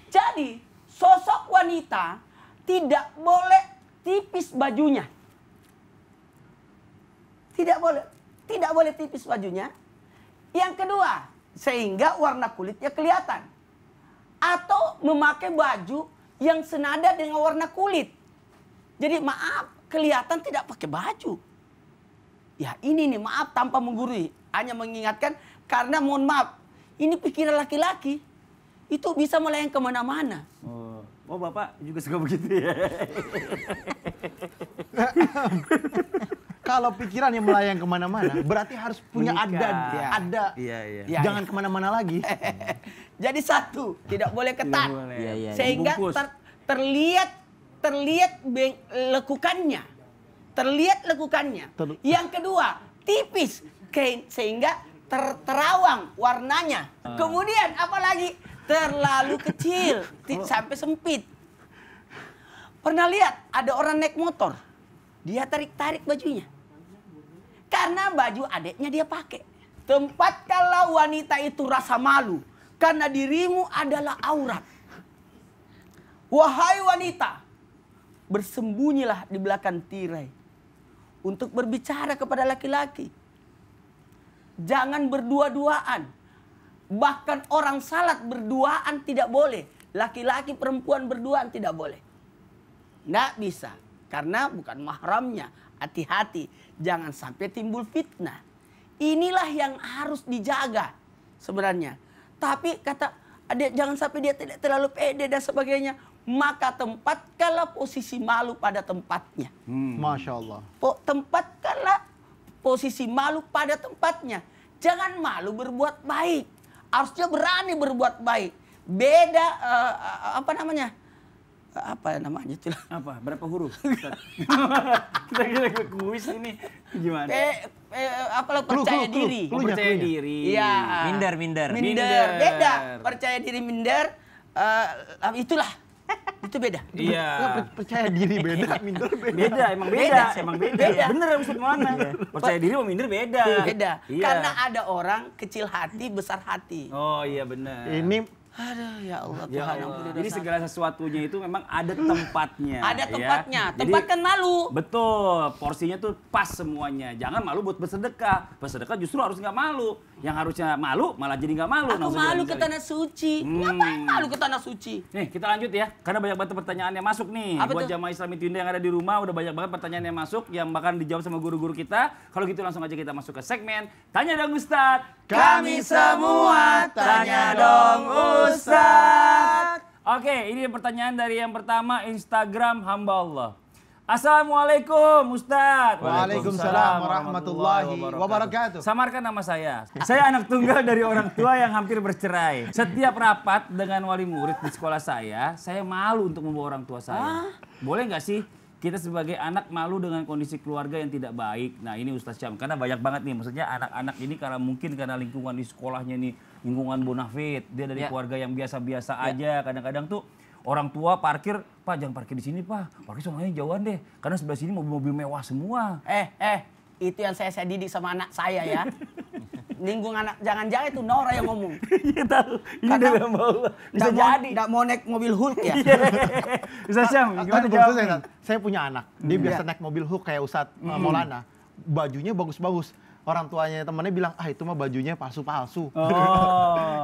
Jadi, sosok wanita tidak boleh tipis bajunya. Tidak boleh, tidak boleh tipis bajunya. Yang kedua, sehingga warna kulitnya kelihatan. Atau memakai baju yang senada dengan warna kulit. Jadi maaf, kelihatan tidak pakai baju. Ya ini nih maaf tanpa menggurui, hanya mengingatkan karena mohon maaf, ini pikiran laki-laki itu bisa melayang kemana-mana. Oh. oh bapak juga suka begitu ya. kalau pikiran yang melayang kemana-mana, berarti harus punya Menikah. ada, ya. ada. ya, ya. Jangan ya, kemana-mana lagi. Jadi satu, tidak boleh ketat, tidak Ya, ya, sehingga ter, terlihat terlihat beng, lekukannya, terlihat lekukannya. Ter yang kedua, tipis, sehingga ter, terawang warnanya. Uh. Kemudian apalagi terlalu kecil, sampai sempit. Pernah lihat ada orang naik motor, dia tarik-tarik bajunya. Karena baju adeknya dia pakai. Tempat kalau wanita itu rasa malu. Karena dirimu adalah aurat. Wahai wanita, bersembunyilah di belakang tirai. Untuk berbicara kepada laki-laki. Jangan berdua-duaan. Bahkan orang salat berduaan tidak boleh. Laki-laki perempuan berduaan tidak boleh. Nggak bisa. Karena bukan mahramnya. Hati-hati Jangan sampai timbul fitnah. Inilah yang harus dijaga sebenarnya. Tapi kata adik jangan sampai dia tidak terlalu pede dan sebagainya. Maka tempatkanlah posisi malu pada tempatnya. Hmm. Masya Allah. tempatkanlah posisi malu pada tempatnya. Jangan malu berbuat baik. Harusnya berani berbuat baik. Beda eh, eh, apa namanya? apa namanya itu apa berapa huruf kita kita kuis ini gimana eh, eh lo percaya klu, klu, diri klu, klu, percaya diri iya minder minder minder beda percaya diri minder uh, itulah itu beda iya percaya diri beda minder beda beda emang beda, beda. emang beda, beda. bener ya maksud mana percaya diri sama minder beda beda iya. karena ada orang kecil hati besar hati oh iya bener ini Aduh ya Allah ya Tuhan Allah. Jadi segala sesuatunya itu memang ada tempatnya. ada ya. tempatnya. Ya. Tempat Jadi, kan malu. Betul. Porsinya tuh pas semuanya. Jangan malu buat bersedekah. Bersedekah justru harus nggak malu yang harusnya malu malah jadi nggak malu. Aku malu ke tanah suci. Hmm. Ngapain malu ke tanah suci? Nih kita lanjut ya, karena banyak banget pertanyaan yang masuk nih. Apa Buat jamaah Islam Tunda yang ada di rumah udah banyak banget pertanyaan yang masuk yang bahkan dijawab sama guru-guru kita. Kalau gitu langsung aja kita masuk ke segmen Tanya dong Ustad. Kami semua tanya dong Ustad. Oke, ini pertanyaan dari yang pertama Instagram hamba Allah. Assalamualaikum Ustadz. Waalaikumsalam warahmatullahi wabarakatuh. Samarkan nama saya. Saya anak tunggal dari orang tua yang hampir bercerai. Setiap rapat dengan wali murid di sekolah saya, saya malu untuk membawa orang tua saya. Boleh nggak sih kita sebagai anak malu dengan kondisi keluarga yang tidak baik. Nah ini Ustadz Syam, karena banyak banget nih. Maksudnya anak-anak ini karena mungkin karena lingkungan di sekolahnya nih, lingkungan bonafit. Dia dari ya. keluarga yang biasa-biasa ya. aja. Kadang-kadang tuh orang tua parkir, Pak jangan parkir di sini Pak, parkir soalnya jauhan deh. Karena sebelah sini mobil-mobil mewah semua. Eh, eh, itu yang saya saya didik sama anak saya ya. Ninggung anak, jangan-jangan itu Nora yang ngomong. Iya tahu, ini dia yang bawa. Bisa jadi. Nggak mau naik mobil Hulk ya. Bisa siang, gimana jawab? Saya punya anak, dia iya. biasa naik mobil Hulk kayak Ustadz hmm. Maulana. Bajunya bagus-bagus orang tuanya temennya bilang ah itu mah bajunya palsu-palsu. Oh.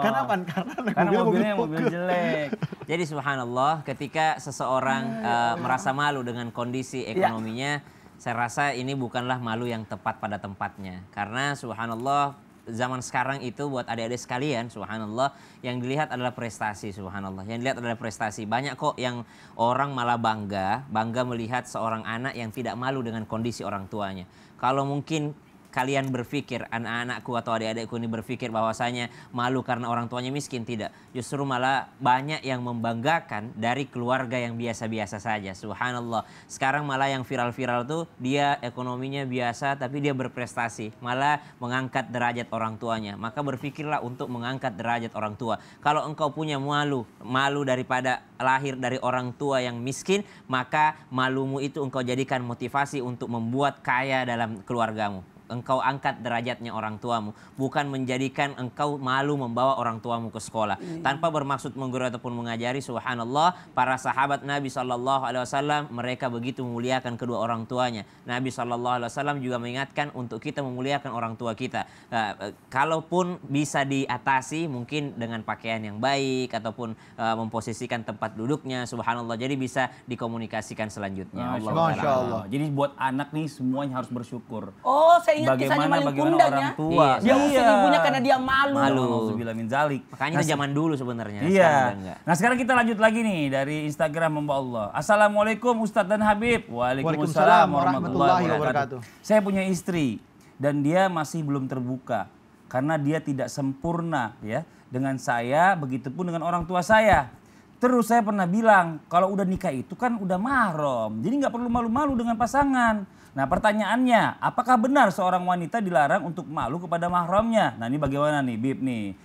Karena apa? Karena, Karena mobil mobilnya mobil, mobil jelek. Jadi subhanallah ketika seseorang uh, merasa malu dengan kondisi ya. ekonominya, ya. saya rasa ini bukanlah malu yang tepat pada tempatnya. Karena subhanallah zaman sekarang itu buat adik-adik sekalian, subhanallah, yang dilihat adalah prestasi, subhanallah. Yang dilihat adalah prestasi. Banyak kok yang orang malah bangga, bangga melihat seorang anak yang tidak malu dengan kondisi orang tuanya. Kalau mungkin kalian berpikir anak-anakku atau adik-adikku ini berpikir bahwasanya malu karena orang tuanya miskin tidak justru malah banyak yang membanggakan dari keluarga yang biasa-biasa saja subhanallah sekarang malah yang viral-viral tuh dia ekonominya biasa tapi dia berprestasi malah mengangkat derajat orang tuanya maka berpikirlah untuk mengangkat derajat orang tua kalau engkau punya malu malu daripada lahir dari orang tua yang miskin maka malumu itu engkau jadikan motivasi untuk membuat kaya dalam keluargamu engkau angkat derajatnya orang tuamu, bukan menjadikan engkau malu membawa orang tuamu ke sekolah. Hmm. Tanpa bermaksud menggurui ataupun mengajari, subhanallah, para sahabat Nabi Shallallahu alaihi wasallam mereka begitu memuliakan kedua orang tuanya. Nabi Shallallahu alaihi wasallam juga mengingatkan untuk kita memuliakan orang tua kita. Uh, kalaupun bisa diatasi mungkin dengan pakaian yang baik ataupun uh, memposisikan tempat duduknya, subhanallah. Jadi bisa dikomunikasikan selanjutnya. Masya Allah. Masya Allah. Jadi buat anak nih semuanya harus bersyukur. Oh, saya ingat bagaimana, kisahnya maling kundang ya. Tua. Iya. Dia ngusir iya. ibunya karena dia malu. Malu. Bilamin zalik. Makanya nah, itu zaman dulu sebenarnya. Iya. Sekarang nah sekarang kita lanjut lagi nih dari Instagram Mbak Allah. Assalamualaikum Ustadz dan Habib. Waalaikumsalam warahmatullahi wabarakatuh. Saya punya istri dan dia masih belum terbuka karena dia tidak sempurna ya dengan saya begitupun dengan orang tua saya. Terus saya pernah bilang kalau udah nikah itu kan udah mahram. Jadi nggak perlu malu-malu dengan pasangan. Nah pertanyaannya, apakah benar seorang wanita dilarang untuk malu kepada mahramnya? Nah ini bagaimana nih Bib nih?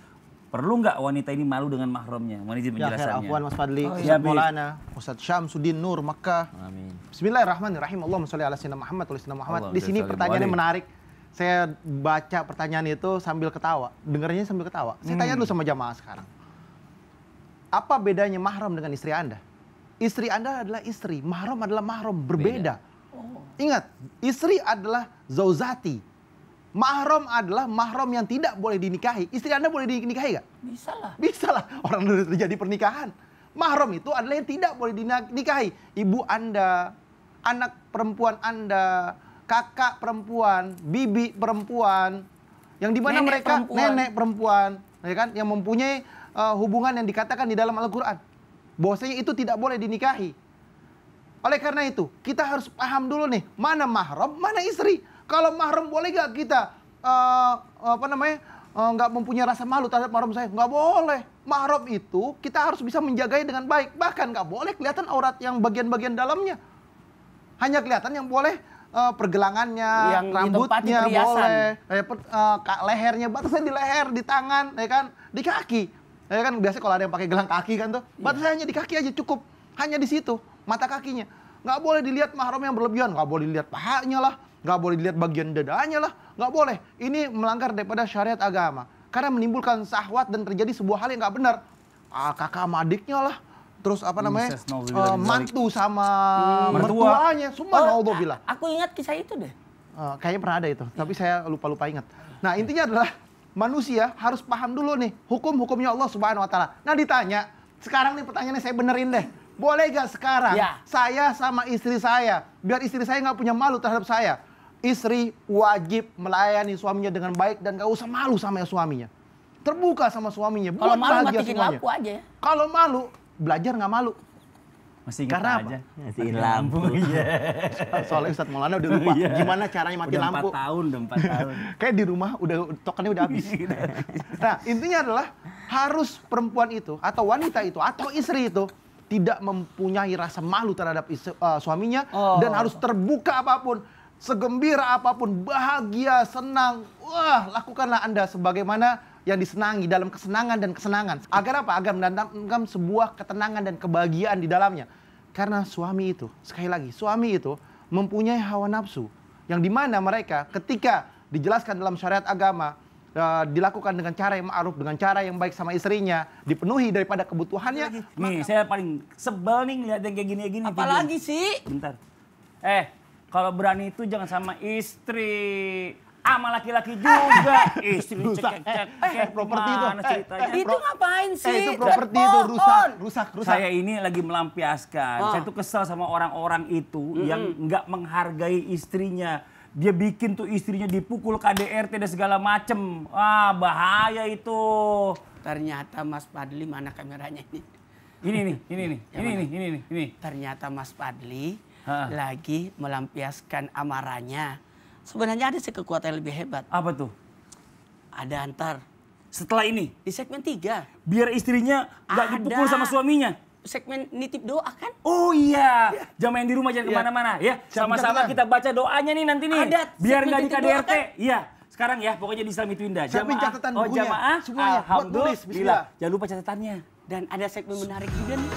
Perlu nggak wanita ini malu dengan mahramnya? Mohon izin ya, penjelasannya. Ya, Afwan Mas Fadli, oh, iya, Maulana, Ustaz Syamsuddin Nur, Makkah. Amin. Bismillahirrahmanirrahim. Allahumma sholli ala sayyidina Muhammad wa sayyidina Muhammad. Di sini pertanyaannya menarik. Saya baca pertanyaan itu sambil ketawa. Dengarnya sambil ketawa. Saya hmm. tanya dulu sama jamaah sekarang. Apa bedanya mahram dengan istri Anda? Istri Anda adalah istri, mahram adalah mahram, berbeda. Beda. Oh. Ingat, istri adalah zauzati. Mahram adalah mahram yang tidak boleh dinikahi. Istri Anda boleh dinikahi nggak? Bisa lah. Bisa lah. Orang sudah terjadi pernikahan. Mahram itu adalah yang tidak boleh dinikahi. Ibu Anda, anak perempuan Anda, kakak perempuan, bibi perempuan, yang dimana mana mereka perempuan. nenek perempuan, ya kan, yang mempunyai uh, hubungan yang dikatakan di dalam Al-Quran. Bahwasanya itu tidak boleh dinikahi. Oleh karena itu, kita harus paham dulu nih, mana mahram, mana istri. Kalau mahram boleh gak kita, uh, apa namanya, eh, nggak mempunyai rasa malu terhadap mahram saya? Nggak boleh. Mahram itu kita harus bisa menjaganya dengan baik. Bahkan nggak boleh kelihatan aurat yang bagian-bagian dalamnya. Hanya kelihatan yang boleh uh, pergelangannya, yang rambutnya boleh, eh, per, uh, lehernya, batasnya di leher, di tangan, ya kan, di kaki. Ya kan biasanya kalau ada yang pakai gelang kaki kan tuh, iya. batasnya yeah. hanya di kaki aja cukup, hanya di situ mata kakinya. Nggak boleh dilihat mahram yang berlebihan, nggak boleh dilihat pahanya lah, nggak boleh dilihat bagian dadanya lah, nggak boleh. Ini melanggar daripada syariat agama. Karena menimbulkan sahwat dan terjadi sebuah hal yang nggak benar. Ah, kakak madiknya lah, terus apa hmm, namanya uh, mantu sama hmm, mertuanya, semua oh, bilang. Aku ingat kisah itu deh. Uh, kayaknya pernah ada itu, tapi iya. saya lupa-lupa ingat. Nah iya. intinya adalah manusia harus paham dulu nih hukum-hukumnya Allah Subhanahu Wa Taala. Nah ditanya, sekarang nih pertanyaannya saya benerin deh boleh gak sekarang ya. saya sama istri saya, biar istri saya nggak punya malu terhadap saya. Istri wajib melayani suaminya dengan baik dan gak usah malu sama suaminya. Terbuka sama suaminya, buat Kalau malu bahagia semuanya. lampu aja Kalau malu, belajar nggak malu. Masih ingat Karena aja. Matiin lampu. Iya. Soalnya Ustadz Maulana udah lupa yeah. gimana caranya mati udah lampu. 4 tahun, udah 4 tahun. Kayak di rumah udah tokennya udah habis. Iya. nah, intinya adalah harus perempuan itu atau wanita itu atau istri itu tidak mempunyai rasa malu terhadap isu, uh, eh, suaminya oh. dan harus terbuka apapun, segembira apapun, bahagia, senang. Wah, lakukanlah Anda sebagaimana yang disenangi dalam kesenangan dan kesenangan. Agar apa? Agar mendatangkan sebuah ketenangan dan kebahagiaan di dalamnya. Karena suami itu, sekali lagi, suami itu mempunyai hawa nafsu yang dimana mereka ketika dijelaskan dalam syariat agama Eh, dilakukan dengan cara yang ma'ruf, dengan cara yang baik sama istrinya, dipenuhi daripada kebutuhannya. Lagi. Nih, saya paling sebel nih ngeliat yang kayak gini-gini. Apalagi gini. sih? Bentar. Eh, kalau berani itu jangan sama istri sama laki-laki juga. Istri rusak. cek. Eh, eh, properti itu. Eh, itu ngapain eh, sih? Eh, itu properti itu rusak, rusak, rusak. Saya ini lagi melampiaskan. Oh. Saya ah. tuh kesel sama orang-orang itu mm -hmm. yang nggak menghargai istrinya dia bikin tuh istrinya dipukul KDRT dan segala macem. Ah, bahaya itu. Ternyata Mas Padli mana kameranya ini? Ini nih, ini nih, ini nih, ini nih, ini, Ternyata Mas Padli ha. lagi melampiaskan amarahnya. Sebenarnya ada sih kekuatan yang lebih hebat. Apa tuh? Ada antar. Setelah ini? Di segmen tiga. Biar istrinya nggak dipukul sama suaminya? segmen nitip doa kan? Oh iya, ya. jangan main di rumah jangan iya. kemana-mana ya. Sama-sama kita baca doanya nih nanti nih. Adat, biar nggak di KDRT. Kan? Iya. Sekarang ya, pokoknya di Islam itu indah. Jamaah, catatan oh jamaah, semuanya. Alhamdulillah. Jangan lupa catatannya. Dan ada segmen menarik juga nih.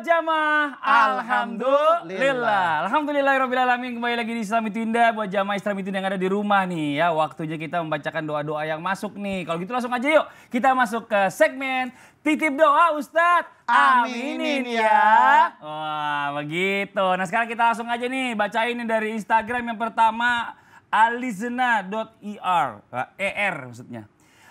sholat jamaah. Alhamdulillah. Alhamdulillahirobbilalamin kembali lagi di Islami Tunda buat jamaah Islami Tunda yang ada di rumah nih ya. Waktunya kita membacakan doa-doa yang masuk nih. Kalau gitu langsung aja yuk kita masuk ke segmen titip doa Ustadz. Aminin ya. ya. Wah begitu. Nah sekarang kita langsung aja nih bacain nih dari Instagram yang pertama Alizna.er. Nah, ER maksudnya.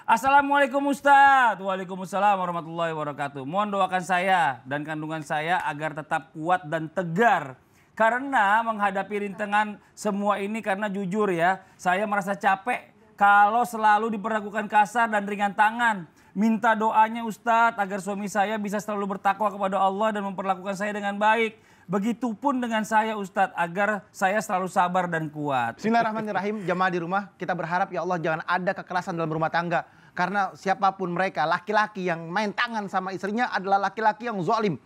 Assalamualaikum Ustadz. Waalaikumsalam warahmatullahi wabarakatuh. Mohon doakan saya dan kandungan saya agar tetap kuat dan tegar. Karena menghadapi rintangan semua ini karena jujur ya, saya merasa capek kalau selalu diperlakukan kasar dan ringan tangan. Minta doanya Ustadz agar suami saya bisa selalu bertakwa kepada Allah dan memperlakukan saya dengan baik. Begitupun dengan saya Ustadz, agar saya selalu sabar dan kuat. Bismillahirrahmanirrahim, jamaah di rumah, kita berharap ya Allah jangan ada kekerasan dalam rumah tangga. Karena siapapun mereka, laki-laki yang main tangan sama istrinya adalah laki-laki yang zalim.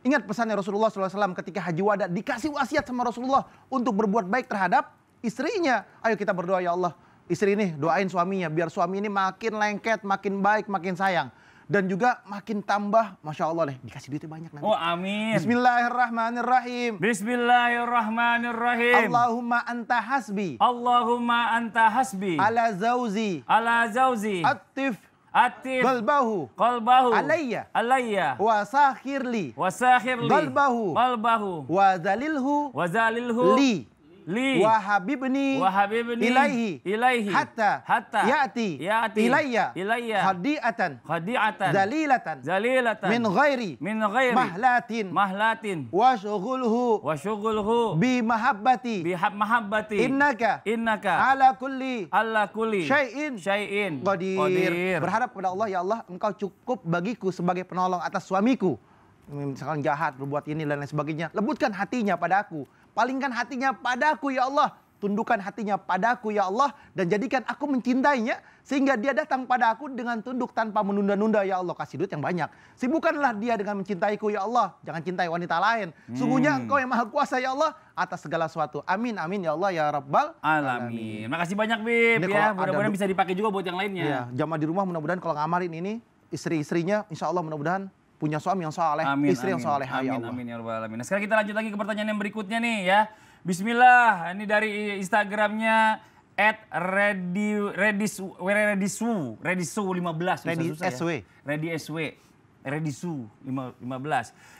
Ingat pesannya Rasulullah SAW ketika haji wada dikasih wasiat sama Rasulullah untuk berbuat baik terhadap istrinya. Ayo kita berdoa ya Allah, istri ini doain suaminya biar suami ini makin lengket, makin baik, makin sayang dan juga makin tambah Masya Allah deh dikasih duitnya banyak nanti. Oh amin. Bismillahirrahmanirrahim. Bismillahirrahmanirrahim. Allahumma anta hasbi. Allahumma anta hasbi. Ala zauzi. Ala zauzi. Atif Atif Qalbahu Qalbahu Alayya Alayya Wasakhirli. Wasakhirli. Qalbahu Qalbahu Wazalilhu. Wazalilhu. Li li wa habibni wa habibni ilaihi ilaihi hatta hatta yati yati ilayya ilayya hadiatan hadiatan dalilatan dalilatan min ghairi min ghairi mahlatin mahlatin wa syughulhu wa syughulhu bi mahabbati bi mahabbati innaka innaka ala kulli ala kulli syai'in syai'in qadir. qadir berharap kepada Allah ya Allah engkau cukup bagiku sebagai penolong atas suamiku misalkan jahat berbuat ini dan lain sebagainya lembutkan hatinya pada aku Palingkan hatinya padaku ya Allah. Tundukkan hatinya padaku ya Allah. Dan jadikan aku mencintainya. Sehingga dia datang padaku dengan tunduk tanpa menunda-nunda ya Allah. Kasih duit yang banyak. Sibukkanlah dia dengan mencintaiku ya Allah. Jangan cintai wanita lain. Hmm. Sungguhnya engkau yang maha kuasa ya Allah atas segala sesuatu. Amin, amin ya Allah ya Rabbal alamin. Makasih banyak Bib ya. Mudah-mudahan bisa dipakai juga buat yang lainnya. Ya. jamaah di rumah mudah-mudahan kalau ngamarin ini istri-istrinya insya Allah mudah-mudahan punya suami yang soleh, amin, istri amin. yang soleh. Amin, ya Allah. amin ya Allah. Amin. Nah, sekarang kita lanjut lagi ke pertanyaan yang berikutnya nih ya. Bismillah, ini dari Instagramnya at Redi Redisu Redisu 15 Redi susah, SW. Ya. SW. Redisu 15.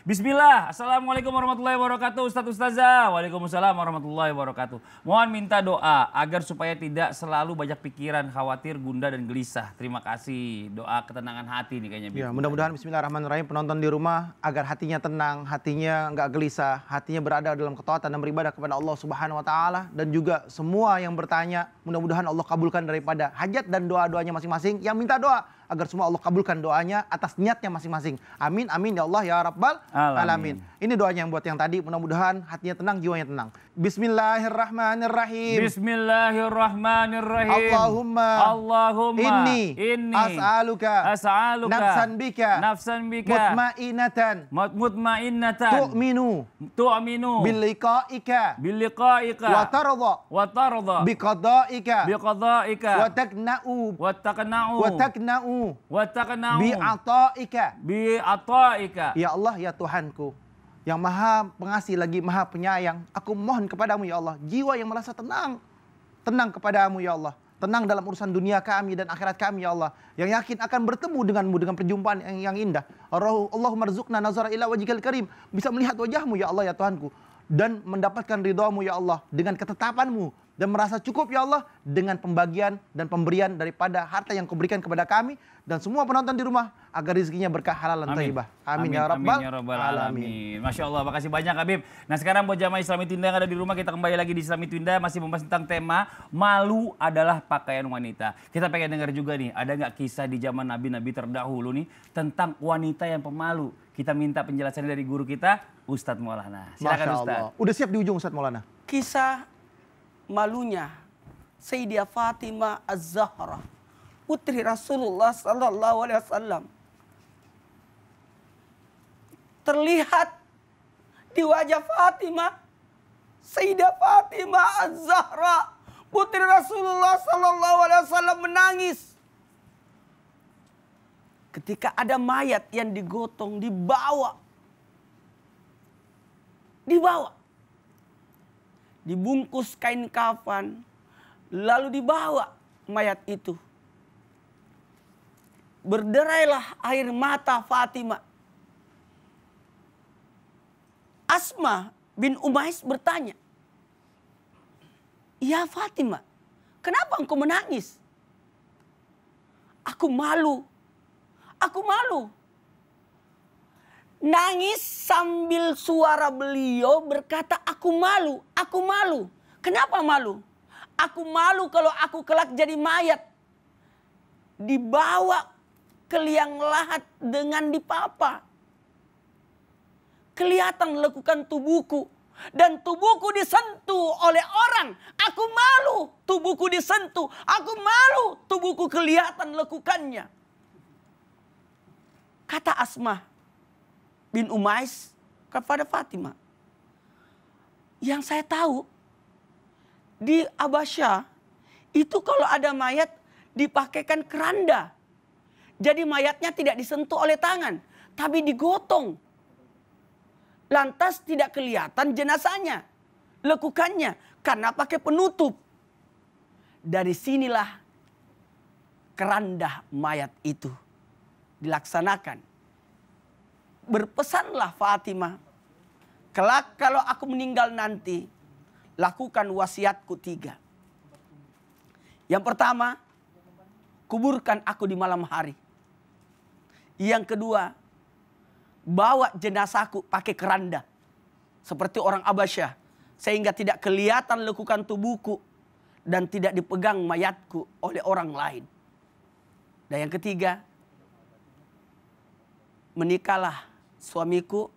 Bismillah, Assalamualaikum warahmatullahi wabarakatuh Ustaz Ustazah, Waalaikumsalam warahmatullahi wabarakatuh Mohon minta doa agar supaya tidak selalu banyak pikiran Khawatir, gunda dan gelisah Terima kasih, doa ketenangan hati nih kayaknya Ya mudah-mudahan Bismillahirrahmanirrahim Penonton di rumah agar hatinya tenang, hatinya nggak gelisah Hatinya berada dalam ketaatan dan beribadah kepada Allah Subhanahu Wa Taala Dan juga semua yang bertanya Mudah-mudahan Allah kabulkan daripada hajat dan doa-doanya masing-masing Yang minta doa agar semua Allah kabulkan doanya atas niatnya masing-masing. Amin, amin ya Allah ya Rabbal alamin. alamin. Ini doanya yang buat yang tadi, mudah-mudahan hatinya tenang, jiwanya tenang. Bismillahirrahmanirrahim. Bismillahirrahmanirrahim. Allahumma. Allahumma. Inni. Inni. As'aluka. As'aluka. Nafsan bika. Nafsan bika. Mutmainatan. Mutmainatan. Tu'minu. Tu'minu. Biliqa'ika. Biliqa'ika. Wa tarza. Wa tarza. Biqada'ika. Biqada'ika. Wa takna'u. Wa takna'u. Wa takna'u. Wa takna'u. Bi'ata'ika. Bi'ata'ika. Ya Allah ya Tuhanku. yang maha pengasih lagi maha penyayang. Aku mohon kepadamu ya Allah, jiwa yang merasa tenang. Tenang kepadamu ya Allah. Tenang dalam urusan dunia kami dan akhirat kami ya Allah. Yang yakin akan bertemu denganmu dengan perjumpaan yang, yang indah. Roh Allah marzukna nazara ila wajikal karim. Bisa melihat wajahmu ya Allah ya Tuhanku. Dan mendapatkan ridhamu ya Allah. Dengan ketetapanmu dan merasa cukup ya Allah dengan pembagian dan pemberian daripada harta yang kuberikan kepada kami dan semua penonton di rumah agar rezekinya berkah halal dan thayyibah. Amin. Amin, ya rabbal ya alamin. Masya Allah, makasih banyak Habib. Nah sekarang buat jamaah Islami Tunda yang ada di rumah kita kembali lagi di Islami Tunda masih membahas tentang tema malu adalah pakaian wanita. Kita pengen dengar juga nih ada nggak kisah di zaman nabi-nabi terdahulu nih tentang wanita yang pemalu. Kita minta penjelasan dari guru kita Ustadz Maulana. Silakan Ustadz. Udah siap di ujung Ustadz Maulana? Kisah malunya Sayyidah Fatimah Az-Zahra putri Rasulullah sallallahu alaihi wasallam terlihat di wajah Fatimah Sayyidah Fatimah Az-Zahra putri Rasulullah sallallahu alaihi wasallam menangis ketika ada mayat yang digotong dibawa dibawa dibungkus kain kafan, lalu dibawa mayat itu. Berderailah air mata Fatima. Asma bin Umais bertanya, Ya Fatima, kenapa engkau menangis? Aku malu. Aku malu nangis sambil suara beliau berkata, "Aku malu, aku malu." Kenapa malu? Aku malu kalau aku kelak jadi mayat. Dibawa ke liang lahat dengan dipapa. Kelihatan lekukan tubuhku dan tubuhku disentuh oleh orang. Aku malu tubuhku disentuh. Aku malu tubuhku kelihatan lekukannya. Kata Asmah bin Umais kepada Fatimah. Yang saya tahu di Abasha itu kalau ada mayat dipakaikan keranda. Jadi mayatnya tidak disentuh oleh tangan, tapi digotong. Lantas tidak kelihatan jenazahnya, lekukannya karena pakai penutup. Dari sinilah keranda mayat itu dilaksanakan berpesanlah Fatimah, kelak kalau aku meninggal nanti, lakukan wasiatku tiga. Yang pertama, kuburkan aku di malam hari. Yang kedua, bawa jenazahku pakai keranda. Seperti orang Abasyah. Sehingga tidak kelihatan lekukan tubuhku. Dan tidak dipegang mayatku oleh orang lain. Dan yang ketiga, menikahlah suamiku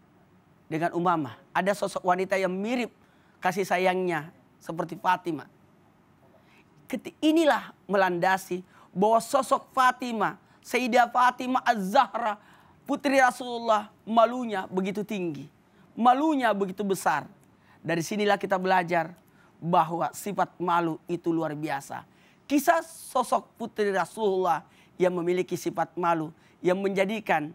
dengan Umama. Ada sosok wanita yang mirip kasih sayangnya seperti Fatima. Inilah melandasi bahwa sosok Fatima, Sayyidah Fatima Az-Zahra, putri Rasulullah, malunya begitu tinggi. Malunya begitu besar. Dari sinilah kita belajar bahwa sifat malu itu luar biasa. Kisah sosok putri Rasulullah yang memiliki sifat malu yang menjadikan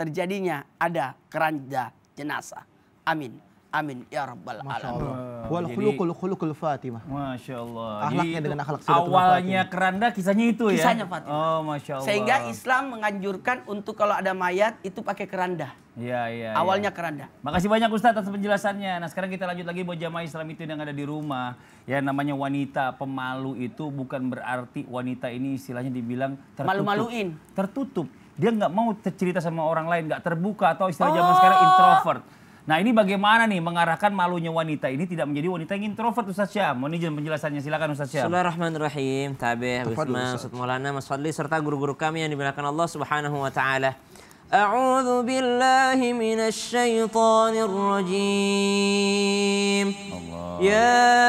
terjadinya ada keranda jenazah. Amin. Amin ya rabbal alamin. Wal khuluqul khuluqul Fatimah. Masya Allah. Akhlaknya dengan akhlak Awalnya Fatimah. keranda kisahnya itu ya. Kisahnya Fatimah. Oh, masyaAllah. Sehingga Islam menganjurkan untuk kalau ada mayat itu pakai keranda. Iya, iya. Awalnya ya. keranda. Makasih banyak Ustaz atas penjelasannya. Nah, sekarang kita lanjut lagi buat jamaah Islam itu yang ada di rumah. Ya, namanya wanita pemalu itu bukan berarti wanita ini istilahnya dibilang tertutup. Malu-maluin. Tertutup dia nggak mau cerita sama orang lain, nggak terbuka atau istilah zaman oh. sekarang introvert. Nah ini bagaimana nih mengarahkan malunya wanita ini tidak menjadi wanita yang introvert Ustaz Syam. Mohon izin penjelasannya silakan Ustaz Syam. Bismillahirrahmanirrahim. Tabeh. Usman, Ustaz Maulana, Mas Fadli serta guru-guru kami yang dimuliakan Allah Subhanahu wa taala. أعوذ billahi من الشيطان rajim. Allah. Ya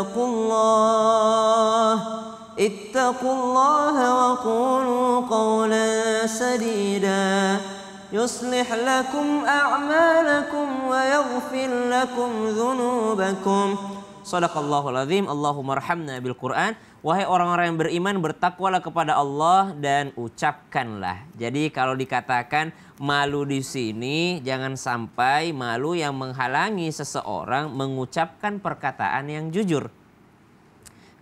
اتقوا الله اتقوا الله وقولوا قولا سديدا يصلح لكم أعمالكم ويغفر لكم ذنوبكم Sadaqallahul azim. Allahumma rahamna bil Quran. Wahai orang-orang yang beriman, bertakwalah kepada Allah dan ucapkanlah. Jadi kalau dikatakan malu di sini, jangan sampai malu yang menghalangi seseorang mengucapkan perkataan yang jujur.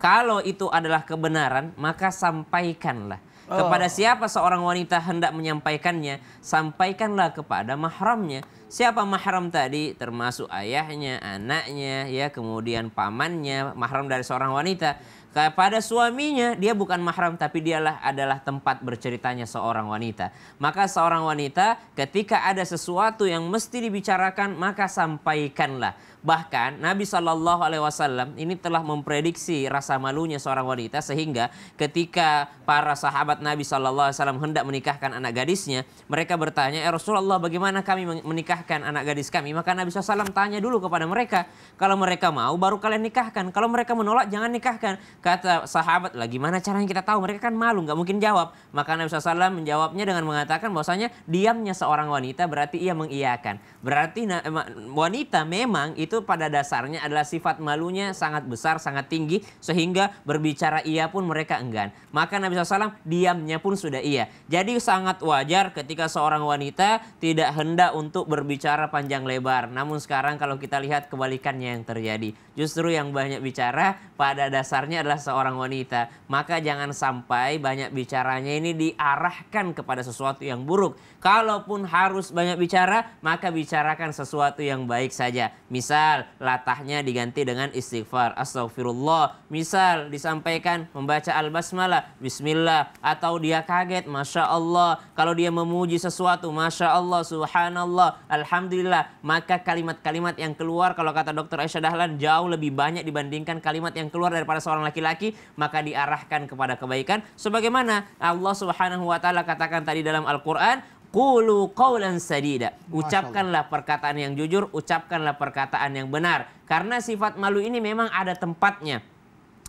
Kalau itu adalah kebenaran, maka sampaikanlah kepada oh. siapa seorang wanita hendak menyampaikannya, sampaikanlah kepada mahramnya. Siapa mahram tadi? Termasuk ayahnya, anaknya, ya, kemudian pamannya, mahram dari seorang wanita. Kepada suaminya, dia bukan mahram tapi dialah adalah tempat berceritanya seorang wanita. Maka seorang wanita ketika ada sesuatu yang mesti dibicarakan, maka sampaikanlah Bahkan Nabi Shallallahu Alaihi Wasallam ini telah memprediksi rasa malunya seorang wanita sehingga ketika para sahabat Nabi Shallallahu Alaihi Wasallam hendak menikahkan anak gadisnya, mereka bertanya, ya Rasulullah bagaimana kami menikahkan anak gadis kami? Maka Nabi SAW tanya dulu kepada mereka, kalau mereka mau baru kalian nikahkan, kalau mereka menolak jangan nikahkan. Kata sahabat, lah gimana caranya kita tahu? Mereka kan malu, nggak mungkin jawab. Maka Nabi SAW menjawabnya dengan mengatakan bahwasanya diamnya seorang wanita berarti ia mengiyakan. Berarti wanita memang itu itu pada dasarnya adalah sifat malunya sangat besar, sangat tinggi sehingga berbicara ia pun mereka enggan. Maka Nabi SAW diamnya pun sudah iya. Jadi sangat wajar ketika seorang wanita tidak hendak untuk berbicara panjang lebar. Namun sekarang kalau kita lihat kebalikannya yang terjadi. Justru yang banyak bicara pada dasarnya adalah seorang wanita. Maka jangan sampai banyak bicaranya ini diarahkan kepada sesuatu yang buruk Kalaupun harus banyak bicara, maka bicarakan sesuatu yang baik saja. Misal, latahnya diganti dengan istighfar, astagfirullah. Misal, disampaikan membaca al-basmalah, bismillah. Atau dia kaget, Masya Allah. Kalau dia memuji sesuatu, Masya Allah, subhanallah, alhamdulillah. Maka kalimat-kalimat yang keluar, kalau kata dokter Aisyah Dahlan, jauh lebih banyak dibandingkan kalimat yang keluar daripada seorang laki-laki. Maka diarahkan kepada kebaikan. Sebagaimana Allah subhanahu wa ta'ala katakan tadi dalam Al-Quran, Kulu qawlan sadida. Ucapkanlah perkataan yang jujur, ucapkanlah perkataan yang benar. Karena sifat malu ini memang ada tempatnya.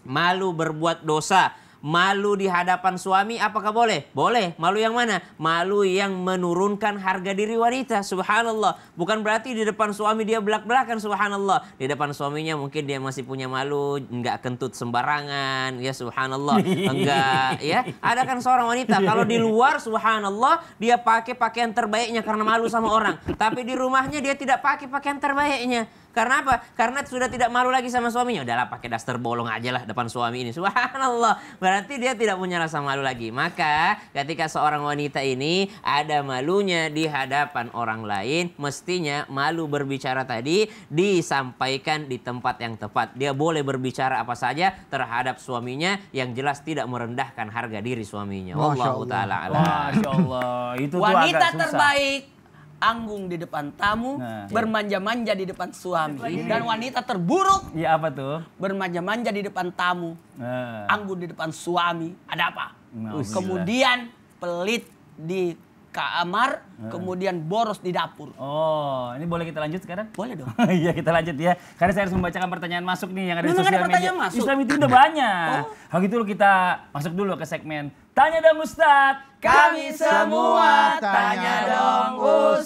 Malu berbuat dosa malu di hadapan suami apakah boleh? Boleh. Malu yang mana? Malu yang menurunkan harga diri wanita. Subhanallah. Bukan berarti di depan suami dia belak-belakan subhanallah. Di depan suaminya mungkin dia masih punya malu, enggak kentut sembarangan, ya subhanallah. Enggak, ya. Ada kan seorang wanita kalau di luar subhanallah dia pakai pakaian terbaiknya karena malu sama orang. Tapi di rumahnya dia tidak pakai pakaian terbaiknya. Karena apa? Karena sudah tidak malu lagi sama suaminya. Udahlah pakai daster bolong aja lah depan suami ini. Subhanallah. Berarti dia tidak punya rasa malu lagi. Maka ketika seorang wanita ini ada malunya di hadapan orang lain, mestinya malu berbicara tadi disampaikan di tempat yang tepat. Dia boleh berbicara apa saja terhadap suaminya yang jelas tidak merendahkan harga diri suaminya. Wallahu Allah. Masya Allah. Itu wanita terbaik anggung di depan tamu, nah. Iya. bermanja-manja di depan suami. Hmm. Dan wanita terburuk. Iya apa tuh? Bermanja-manja di depan tamu, nah. anggun di depan suami. Ada apa? Nah, kemudian pelit di kamar, nah. kemudian boros di dapur. Oh, ini boleh kita lanjut sekarang? Boleh dong. Iya, kita lanjut ya. Karena saya harus membacakan pertanyaan masuk nih yang ada Memang di nah, sosial ada media. Masuk. Islam itu udah banyak. Oh. Kalau gitu kita masuk dulu ke segmen Tanya dong Ustadz. Kami semua tanya dong Ustadz.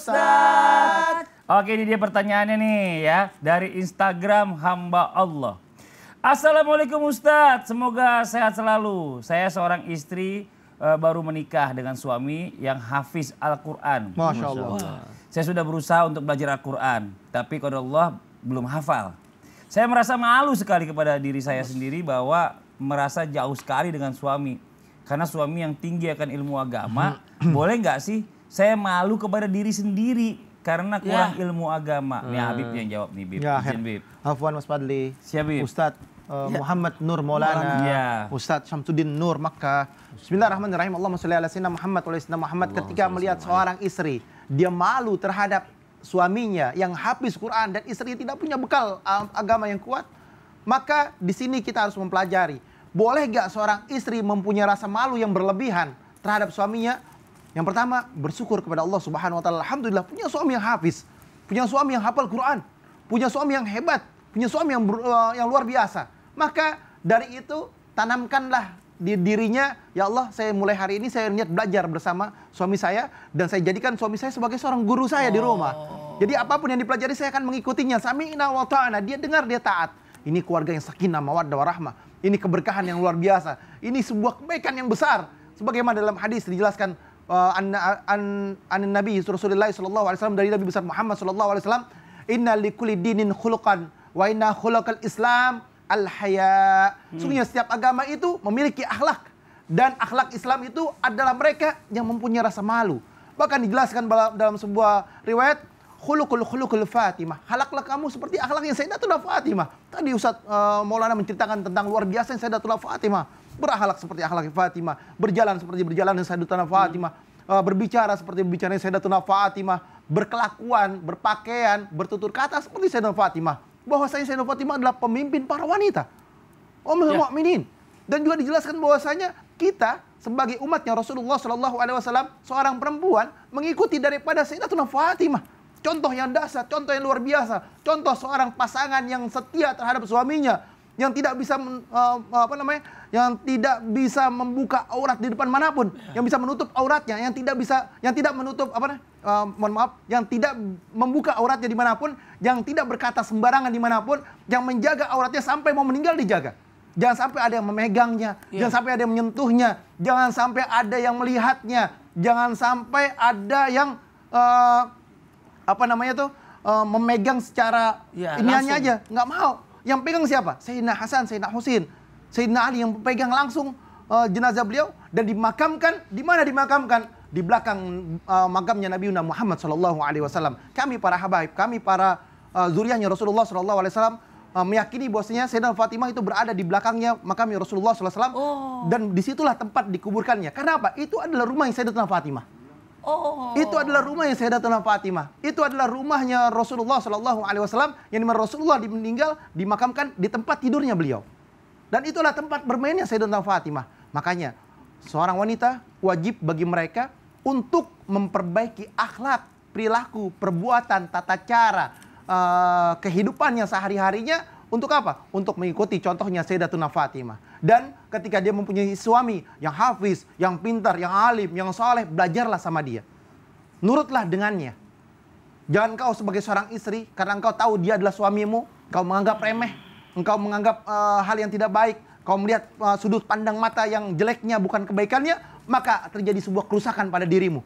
Oke ini dia pertanyaannya nih ya. Dari Instagram hamba Allah. Assalamualaikum Ustadz. Semoga sehat selalu. Saya seorang istri e, baru menikah dengan suami yang hafiz Al-Quran. Masya Allah. Saya sudah berusaha untuk belajar Al-Quran. Tapi kalau Allah belum hafal. Saya merasa malu sekali kepada diri saya sendiri bahwa merasa jauh sekali dengan suami. Karena suami yang tinggi akan ilmu agama, hmm. boleh nggak sih saya malu kepada diri sendiri karena ya. kurang yeah. ilmu agama. Hmm. Habib yang jawab nih Bib. Ya, Izin Bib. Afwan Mas Padli, Siap Bib. Ustaz uh, eh, ya. Muhammad Nur Maulana. Ya. Ustaz Syamsuddin Nur Makkah. Bismillahirrahmanirrahim. Allahumma shalli ala sayyidina Muhammad wa sayyidina Muhammad Allah ketika melihat seorang istri dia malu terhadap suaminya yang habis Quran dan istri tidak punya bekal um, agama yang kuat, maka di sini kita harus mempelajari boleh gak seorang istri mempunyai rasa malu yang berlebihan terhadap suaminya yang pertama, bersyukur kepada Allah Subhanahu wa taala. Alhamdulillah punya suami yang hafiz, punya suami yang hafal Quran, punya suami yang hebat, punya suami yang ber, uh, yang luar biasa. Maka dari itu tanamkanlah di dirinya, ya Allah, saya mulai hari ini saya niat belajar bersama suami saya dan saya jadikan suami saya sebagai seorang guru saya oh. di rumah. Oh. Jadi apapun yang dipelajari saya akan mengikutinya. Sami'na wa ta'ana. Dia dengar, dia taat. Ini keluarga yang sakinah, mawaddah warahmah. Ini keberkahan yang luar biasa. Ini sebuah kebaikan yang besar. Sebagaimana dalam hadis dijelaskan uh, an, an, an Nabi Rasulullah sallallahu alaihi wasallam dari Nabi besar Muhammad sallallahu alaihi wasallam inna likulli dinin khuluqan wa inna khuluqal Islam al haya. Hmm. Sungguhnya setiap agama itu memiliki akhlak dan akhlak Islam itu adalah mereka yang mempunyai rasa malu. Bahkan dijelaskan dalam sebuah riwayat khulukul khulukul Fatimah. Halaklah kamu seperti akhlak yang Sayyidatullah Fatimah. Tadi Ustaz uh, Maulana menceritakan tentang luar biasa yang Sayyidatullah Fatimah. Berahlak seperti akhlak Fatimah, berjalan seperti berjalan yang Sayyidatullah Fatimah, hmm. uh, berbicara seperti berbicara yang Sayyidatullah Fatimah, berkelakuan, berpakaian, bertutur kata seperti Sayyidatullah Fatimah. Bahwasanya Sayyidatullah Fatimah adalah pemimpin para wanita. Om ya. mu'minin. Dan juga dijelaskan bahwasanya kita sebagai umatnya Rasulullah Shallallahu Alaihi Wasallam seorang perempuan mengikuti daripada Sayyidatuna Fatimah Contoh yang dasar, contoh yang luar biasa. Contoh seorang pasangan yang setia terhadap suaminya, yang tidak bisa uh, apa namanya? yang tidak bisa membuka aurat di depan manapun, yang bisa menutup auratnya, yang tidak bisa yang tidak menutup apa Uh, mohon maaf, yang tidak membuka auratnya dimanapun, yang tidak berkata sembarangan dimanapun, yang menjaga auratnya sampai mau meninggal dijaga. Jangan sampai ada yang memegangnya, yeah. jangan sampai ada yang menyentuhnya, jangan sampai ada yang melihatnya, jangan sampai ada yang uh, apa namanya tuh uh, memegang secara ya, iniannya aja, nggak mau. Yang pegang siapa? Sayyidina Hasan, Sayyidina Husin, Sayyidina Ali yang pegang langsung uh, jenazah beliau dan dimakamkan di mana dimakamkan? Di belakang uh, makamnya Nabi Muhammad Shallallahu Alaihi Wasallam. Kami para habaib, kami para uh, zuriyahnya Rasulullah Shallallahu Alaihi Wasallam meyakini bahwasanya Sayyidina Fatimah itu berada di belakangnya makam Rasulullah SAW oh. dan disitulah tempat dikuburkannya. Karena apa? Itu adalah rumah yang Sayyidina Fatimah. Oh. Itu adalah rumah yang saya Sayyidatina Fatimah. Itu adalah rumahnya Rasulullah Shallallahu Alaihi Wasallam yang dimana Rasulullah meninggal dimakamkan di tempat tidurnya beliau. Dan itulah tempat bermainnya saya datang Fatimah. Makanya seorang wanita wajib bagi mereka untuk memperbaiki akhlak, perilaku, perbuatan, tata cara, uh, eh, kehidupannya sehari-harinya untuk apa? Untuk mengikuti contohnya Sayyidatuna Fatimah. Dan ketika dia mempunyai suami yang hafiz, yang pintar, yang alim, yang soleh, belajarlah sama dia. Nurutlah dengannya. Jangan kau sebagai seorang istri, karena engkau tahu dia adalah suamimu, kau menganggap remeh, engkau menganggap uh, hal yang tidak baik, kau melihat uh, sudut pandang mata yang jeleknya bukan kebaikannya, maka terjadi sebuah kerusakan pada dirimu.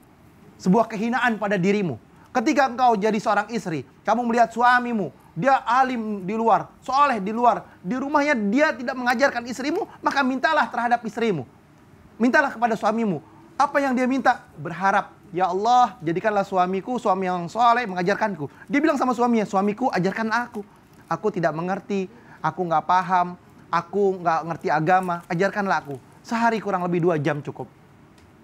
Sebuah kehinaan pada dirimu. Ketika engkau jadi seorang istri, kamu melihat suamimu, dia alim di luar, soleh di luar, di rumahnya dia tidak mengajarkan istrimu, maka mintalah terhadap istrimu. Mintalah kepada suamimu. Apa yang dia minta? Berharap, ya Allah, jadikanlah suamiku suami yang soleh mengajarkanku. Dia bilang sama suaminya, suamiku ajarkan aku. Aku tidak mengerti, aku nggak paham, aku nggak ngerti agama, ajarkanlah aku. Sehari kurang lebih dua jam cukup.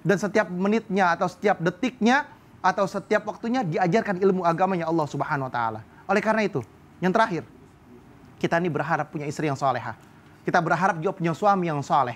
Dan setiap menitnya atau setiap detiknya atau setiap waktunya diajarkan ilmu agamanya Allah Subhanahu wa taala. Oleh karena itu, yang terakhir, kita ini berharap punya istri yang soleha. Kita berharap juga punya suami yang soleh.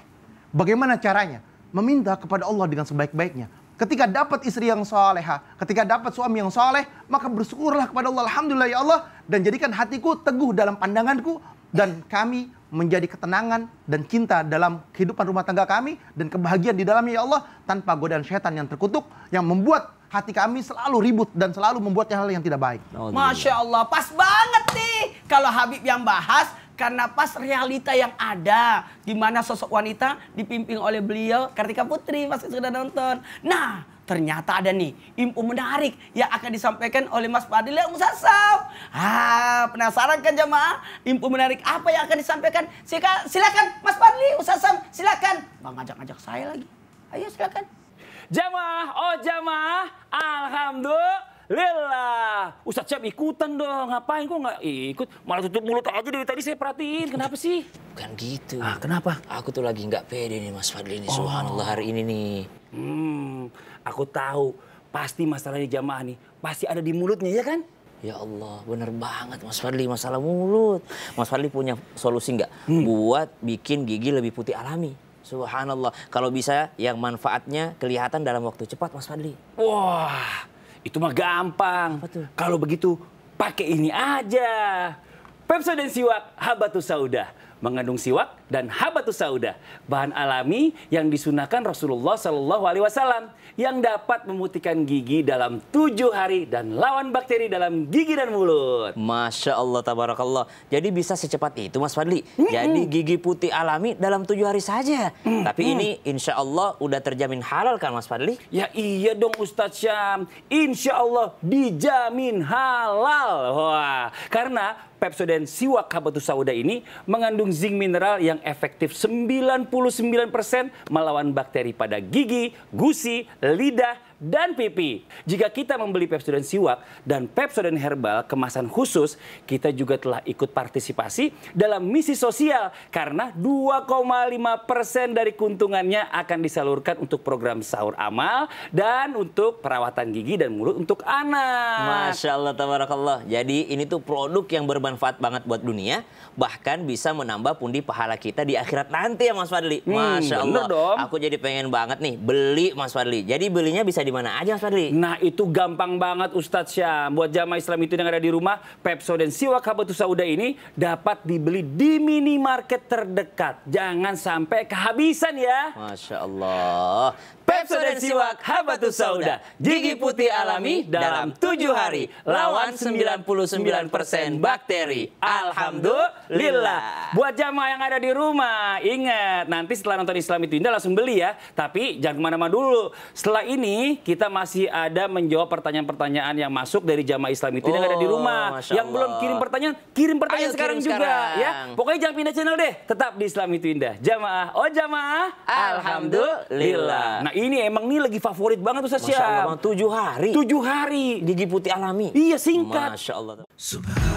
Bagaimana caranya? Meminta kepada Allah dengan sebaik-baiknya. Ketika dapat istri yang soleha, ketika dapat suami yang soleh, maka bersyukurlah kepada Allah. Alhamdulillah ya Allah. Dan jadikan hatiku teguh dalam pandanganku. Dan kami menjadi ketenangan dan cinta dalam kehidupan rumah tangga kami. Dan kebahagiaan di dalamnya ya Allah. Tanpa godaan setan yang terkutuk. Yang membuat hati kami selalu ribut dan selalu membuat hal yang tidak baik. Oh, Masya Allah, pas banget nih kalau Habib yang bahas karena pas realita yang ada gimana sosok wanita dipimpin oleh beliau Kartika Putri Mas sudah nonton. Nah, ternyata ada nih info menarik yang akan disampaikan oleh Mas Fadil yang Musasab. Ah, penasaran kan jamaah? Info menarik apa yang akan disampaikan? Silakan, silakan Mas Fadli Musasab, silakan. Bang ajak-ajak saya lagi. Ayo silakan. Jamaah, oh jamaah, alhamdulillah. Ustadz siap ikutan dong, ngapain kok nggak ikut? Malah tutup mulut aja dari tadi saya perhatiin, kenapa sih? Bukan gitu. Ah, kenapa? Aku tuh lagi nggak pede nih Mas Fadli ini. oh. subhanallah hari ini nih. Hmm, aku tahu. Pasti masalahnya jamaah nih, pasti ada di mulutnya ya kan? Ya Allah, bener banget Mas Fadli masalah mulut. Mas Fadli punya solusi nggak hmm. buat bikin gigi lebih putih alami? Subhanallah. Kalau bisa yang manfaatnya kelihatan dalam waktu cepat Mas Fadli. Wah, itu mah gampang. Kalau begitu pakai ini aja. Pepsodent siwak habatus sauda mengandung siwak dan habatus sauda, bahan alami yang disunahkan Rasulullah Shallallahu Alaihi Wasallam yang dapat memutihkan gigi dalam tujuh hari dan lawan bakteri dalam gigi dan mulut. Masya Allah, tabarakallah. Jadi bisa secepat itu, Mas Fadli. Mm Jadi gigi putih alami dalam tujuh hari saja. Mm -mm. Tapi ini insya Allah udah terjamin halal kan, Mas Fadli? Ya iya dong, Ustaz Syam. Insya Allah dijamin halal. Wah, karena Pepsodent Siwak Habatus Sauda ini mengandung zinc mineral yang yang efektif 99% melawan bakteri pada gigi, gusi, lidah, dan pipi. Jika kita membeli Pepsodent siwak dan Pepsodent herbal kemasan khusus, kita juga telah ikut partisipasi dalam misi sosial karena 2,5 dari keuntungannya akan disalurkan untuk program sahur amal dan untuk perawatan gigi dan mulut untuk anak. Masya Allah, tabarakallah. Jadi ini tuh produk yang bermanfaat banget buat dunia, bahkan bisa menambah pundi pahala kita di akhirat nanti ya Mas Fadli. Hmm, Masya hmm, Allah. Dong. Aku jadi pengen banget nih beli Mas Fadli. Jadi belinya bisa di mana aja Mas Fadli? Nah itu gampang banget Ustadz Syam. Buat jamaah Islam itu yang ada di rumah, Pepso dan Siwak Habatus Sauda ini dapat dibeli di minimarket terdekat. Jangan sampai kehabisan ya. Masya Allah. Pepso dan Siwak Habatus Sauda. Gigi putih alami dalam 7 hari. Lawan 99% bakteri. Alhamdulillah. Buat jamaah yang ada di rumah, ingat nanti setelah nonton Islam itu Indah langsung beli ya. Tapi jangan kemana-mana dulu. Setelah ini kita masih ada menjawab pertanyaan-pertanyaan yang masuk dari jamaah Islam itu oh, yang ada di oh, rumah. Yang belum kirim pertanyaan, kirim pertanyaan Ayo, sekarang kirim juga sekarang. ya. Pokoknya jangan pindah channel deh, tetap di Islam itu indah. Jamaah, oh jamaah, alhamdulillah. Nah ini emang nih lagi favorit banget tuh sosial, tujuh hari. Tujuh hari. Gigi putih alami. Iya singkat. Masya Allah. Subhan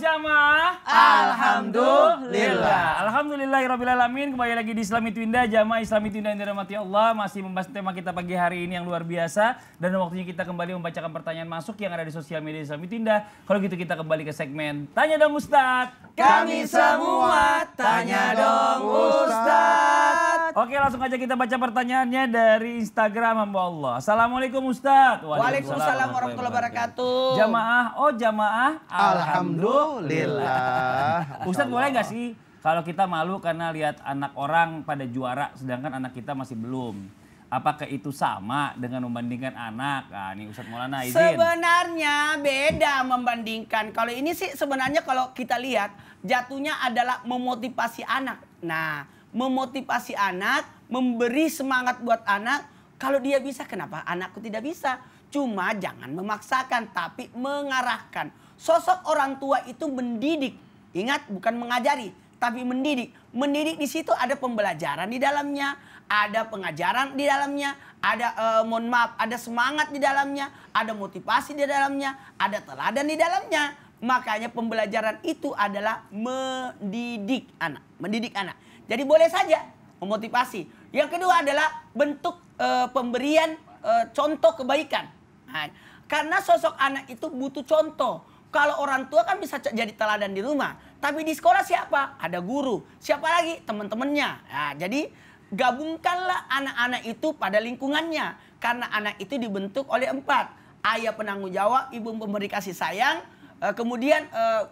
jamaah. Alhamdulillah. Ya Alamin. Kembali lagi di Islami Twinda. Jamaah Islami Twinda yang dirahmati Allah. Masih membahas tema kita pagi hari ini yang luar biasa. Dan waktunya kita kembali membacakan pertanyaan masuk yang ada di sosial media Islami Twinda. Kalau gitu kita kembali ke segmen Tanya Dong Ustadz. Kami semua Tanya Dong Ustadz. Oke langsung aja kita baca pertanyaannya dari Instagram hamba Allah. Assalamualaikum Ustadz. Waalaikumsalam warahmatullahi wabarakatuh. Jamaah, oh jamaah. Alhamdulillah. Alhamdulillah. Oh, Ustadz boleh nggak sih kalau kita malu karena lihat anak orang pada juara sedangkan anak kita masih belum? Apakah itu sama dengan membandingkan anak? Nah, ini Ustadz Maulana izin. Sebenarnya beda membandingkan. Kalau ini sih sebenarnya kalau kita lihat jatuhnya adalah memotivasi anak. Nah, memotivasi anak, memberi semangat buat anak. Kalau dia bisa, kenapa anakku tidak bisa? Cuma jangan memaksakan, tapi mengarahkan Sosok orang tua itu mendidik. Ingat bukan mengajari, tapi mendidik. Mendidik di situ ada pembelajaran di dalamnya, ada pengajaran di dalamnya, ada eh, mohon maaf, ada semangat di dalamnya, ada motivasi di dalamnya, ada teladan di dalamnya. Makanya pembelajaran itu adalah mendidik anak, mendidik anak. Jadi boleh saja memotivasi. Yang kedua adalah bentuk eh, pemberian eh, contoh kebaikan. Nah, karena sosok anak itu butuh contoh. Kalau orang tua kan bisa jadi teladan di rumah, tapi di sekolah siapa? Ada guru. Siapa lagi? Teman-temannya. Nah, jadi gabungkanlah anak-anak itu pada lingkungannya karena anak itu dibentuk oleh empat ayah penanggung jawab, ibu pemberi kasih sayang, eh, kemudian eh,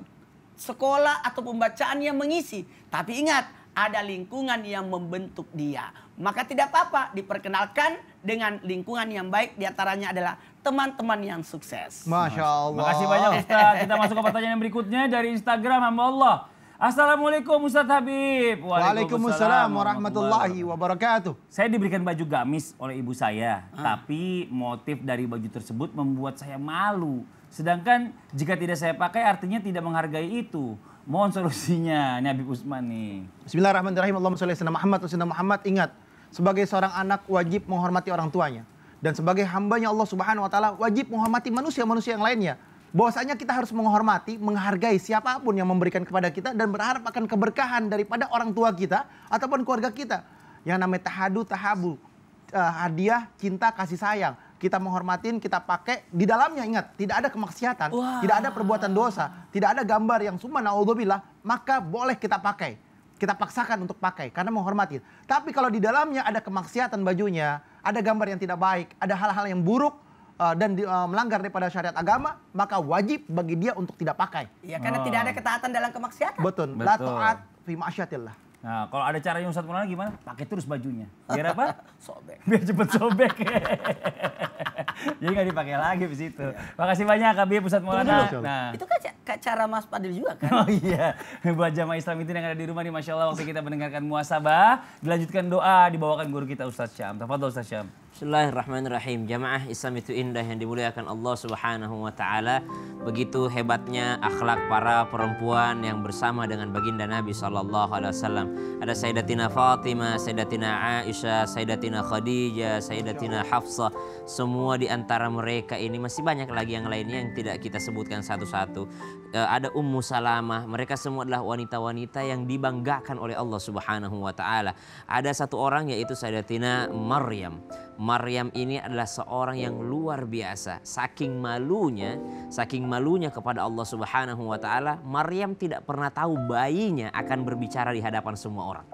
sekolah atau pembacaan yang mengisi. Tapi ingat, ada lingkungan yang membentuk dia. Maka tidak apa-apa diperkenalkan dengan lingkungan yang baik diantaranya adalah teman-teman yang sukses. Masya Allah. Makasih banyak Ustaz. Kita masuk ke pertanyaan yang berikutnya dari Instagram hamba Allah. Assalamualaikum Ustaz Habib. Waalaikumsalam warahmatullahi wabarakatuh. Saya diberikan baju gamis oleh ibu saya, ah. tapi motif dari baju tersebut membuat saya malu. Sedangkan jika tidak saya pakai artinya tidak menghargai itu. Mohon solusinya, Nabi Usman nih. Bismillahirrahmanirrahim. Allahumma sholli ala Muhammad wa Muhammad. Ingat, sebagai seorang anak wajib menghormati orang tuanya dan sebagai hambanya Allah Subhanahu wa taala wajib menghormati manusia-manusia yang lainnya. Bahwasanya kita harus menghormati, menghargai siapapun yang memberikan kepada kita dan berharap akan keberkahan daripada orang tua kita ataupun keluarga kita. Yang namanya tahadu, tahabu, uh, hadiah, cinta, kasih sayang. Kita menghormatin, kita pakai di dalamnya ingat, tidak ada kemaksiatan, wow. tidak ada perbuatan dosa, tidak ada gambar yang summa naudzubillah, maka boleh kita pakai. Kita paksakan untuk pakai karena menghormati. Tapi kalau di dalamnya ada kemaksiatan bajunya, ada gambar yang tidak baik, ada hal-hal yang buruk uh, dan di, uh, melanggar daripada syariat agama, maka wajib bagi dia untuk tidak pakai. Iya, karena tidak ada oh. ketaatan dalam kemaksiatan. Betul. Betul. La taat fi Nah, kalau ada yang Ustadz Maulana gimana? Pakai terus bajunya. Biar apa? sobek. Biar cepet sobek. Jadi nggak dipakai lagi di situ. Iya. Makasih banyak Habib pusat Maulana. Nah, itu kan Kak cara Mas Padil juga kan? Oh iya, buat jamaah Islam itu yang ada di rumah nih Masya Allah waktu kita mendengarkan muasabah. Dilanjutkan doa, dibawakan guru kita Ustaz Syam. Tafadol Ustaz Syam. Bismillahirrahmanirrahim. Jamaah Islam itu indah yang dimuliakan Allah Subhanahu wa taala. Begitu hebatnya akhlak para perempuan yang bersama dengan baginda Nabi sallallahu alaihi wasallam. Ada Sayyidatina Fatimah, Sayyidatina Aisyah, Sayyidatina Khadijah, Sayyidatina Hafsah. Semua di antara mereka ini masih banyak lagi yang lainnya yang tidak kita sebutkan satu-satu. Eh, ada Ummu Salamah, mereka semua adalah wanita-wanita yang dibanggakan oleh Allah Subhanahu wa taala. Ada satu orang yaitu Sayyidatina Maryam Maryam ini adalah seorang yang luar biasa. Saking malunya, saking malunya kepada Allah Subhanahu wa taala, Maryam tidak pernah tahu bayinya akan berbicara di hadapan semua orang.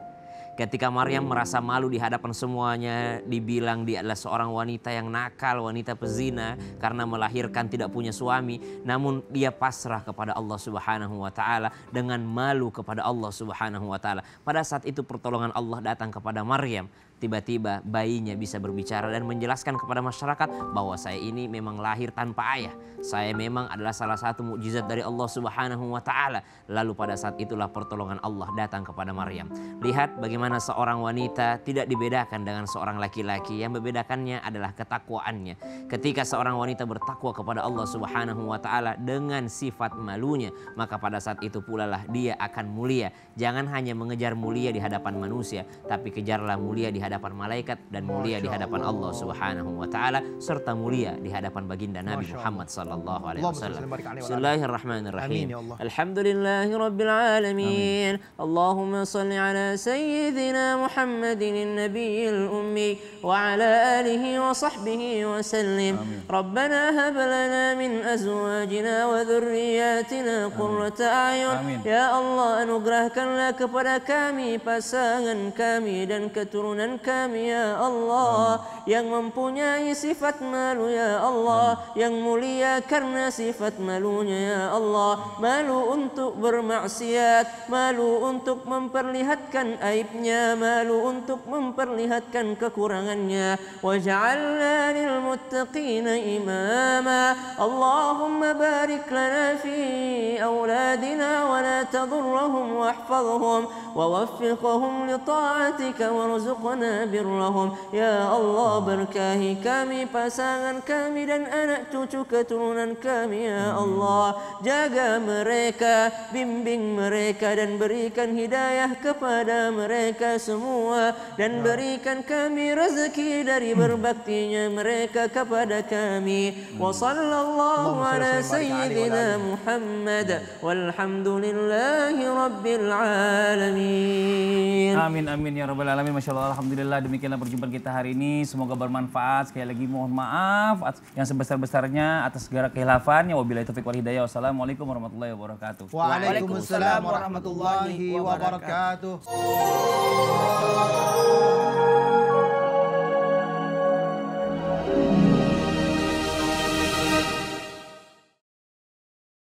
Ketika Maryam merasa malu di hadapan semuanya, dibilang dia adalah seorang wanita yang nakal, wanita pezina karena melahirkan tidak punya suami, namun dia pasrah kepada Allah Subhanahu wa taala dengan malu kepada Allah Subhanahu wa taala. Pada saat itu pertolongan Allah datang kepada Maryam tiba-tiba bayinya bisa berbicara dan menjelaskan kepada masyarakat bahwa saya ini memang lahir tanpa ayah. Saya memang adalah salah satu mukjizat dari Allah Subhanahu wa taala. Lalu pada saat itulah pertolongan Allah datang kepada Maryam. Lihat bagaimana seorang wanita tidak dibedakan dengan seorang laki-laki. Yang membedakannya adalah ketakwaannya. Ketika seorang wanita bertakwa kepada Allah Subhanahu wa taala dengan sifat malunya, maka pada saat itu pula lah dia akan mulia. Jangan hanya mengejar mulia di hadapan manusia, tapi kejarlah mulia di hadapan hadapan malaikat dan mulia di hadapan Allah Subhanahu wa taala serta mulia di hadapan baginda Nabi Muhammad sallallahu alaihi wasallam. Bismillahirrahmanirrahim. Ya Alhamdulillahirabbil alamin. Allahumma shalli ala sayyidina Muhammadin nabiyil ummi wa ala alihi wa sahbihi wa sallim. Rabbana hab lana min azwajina wa dhurriyyatina qurrata ayun. Ya Allah anugerahkanlah kepada kami pasangan kami dan keturunan kami ya Allah yang mempunyai sifat malu ya Allah yang mulia karena sifat malunya ya Allah malu untuk bermaksiat malu untuk memperlihatkan aibnya malu untuk memperlihatkan kekurangannya waj'alna lil muttaqina imama Allahumma barik lana fi awladina wa la tadhurhum wahfazhum wa waffiqhum li ta'atika warzuqna Rabbana birrahum Ya Allah berkahi kami pasangan kami dan anak cucu keturunan kami Ya Allah Jaga mereka Bimbing mereka dan berikan hidayah kepada mereka semua Dan ya. berikan kami rezeki dari hmm. berbaktinya mereka kepada kami Wa sallallahu ala sayyidina Muhammad Walhamdulillahi rabbil alamin Amin amin ya rabbal alamin Masya Allah Alhamdulillah Alhamdulillah demikianlah perjumpaan kita hari ini. Semoga bermanfaat. Sekali lagi mohon maaf yang sebesar-besarnya atas segala kehilafannya. Wabillahi taufiq wal hidayah. Wassalamualaikum warahmatullahi wabarakatuh. Waalaikumsalam warahmatullahi wabarakatuh.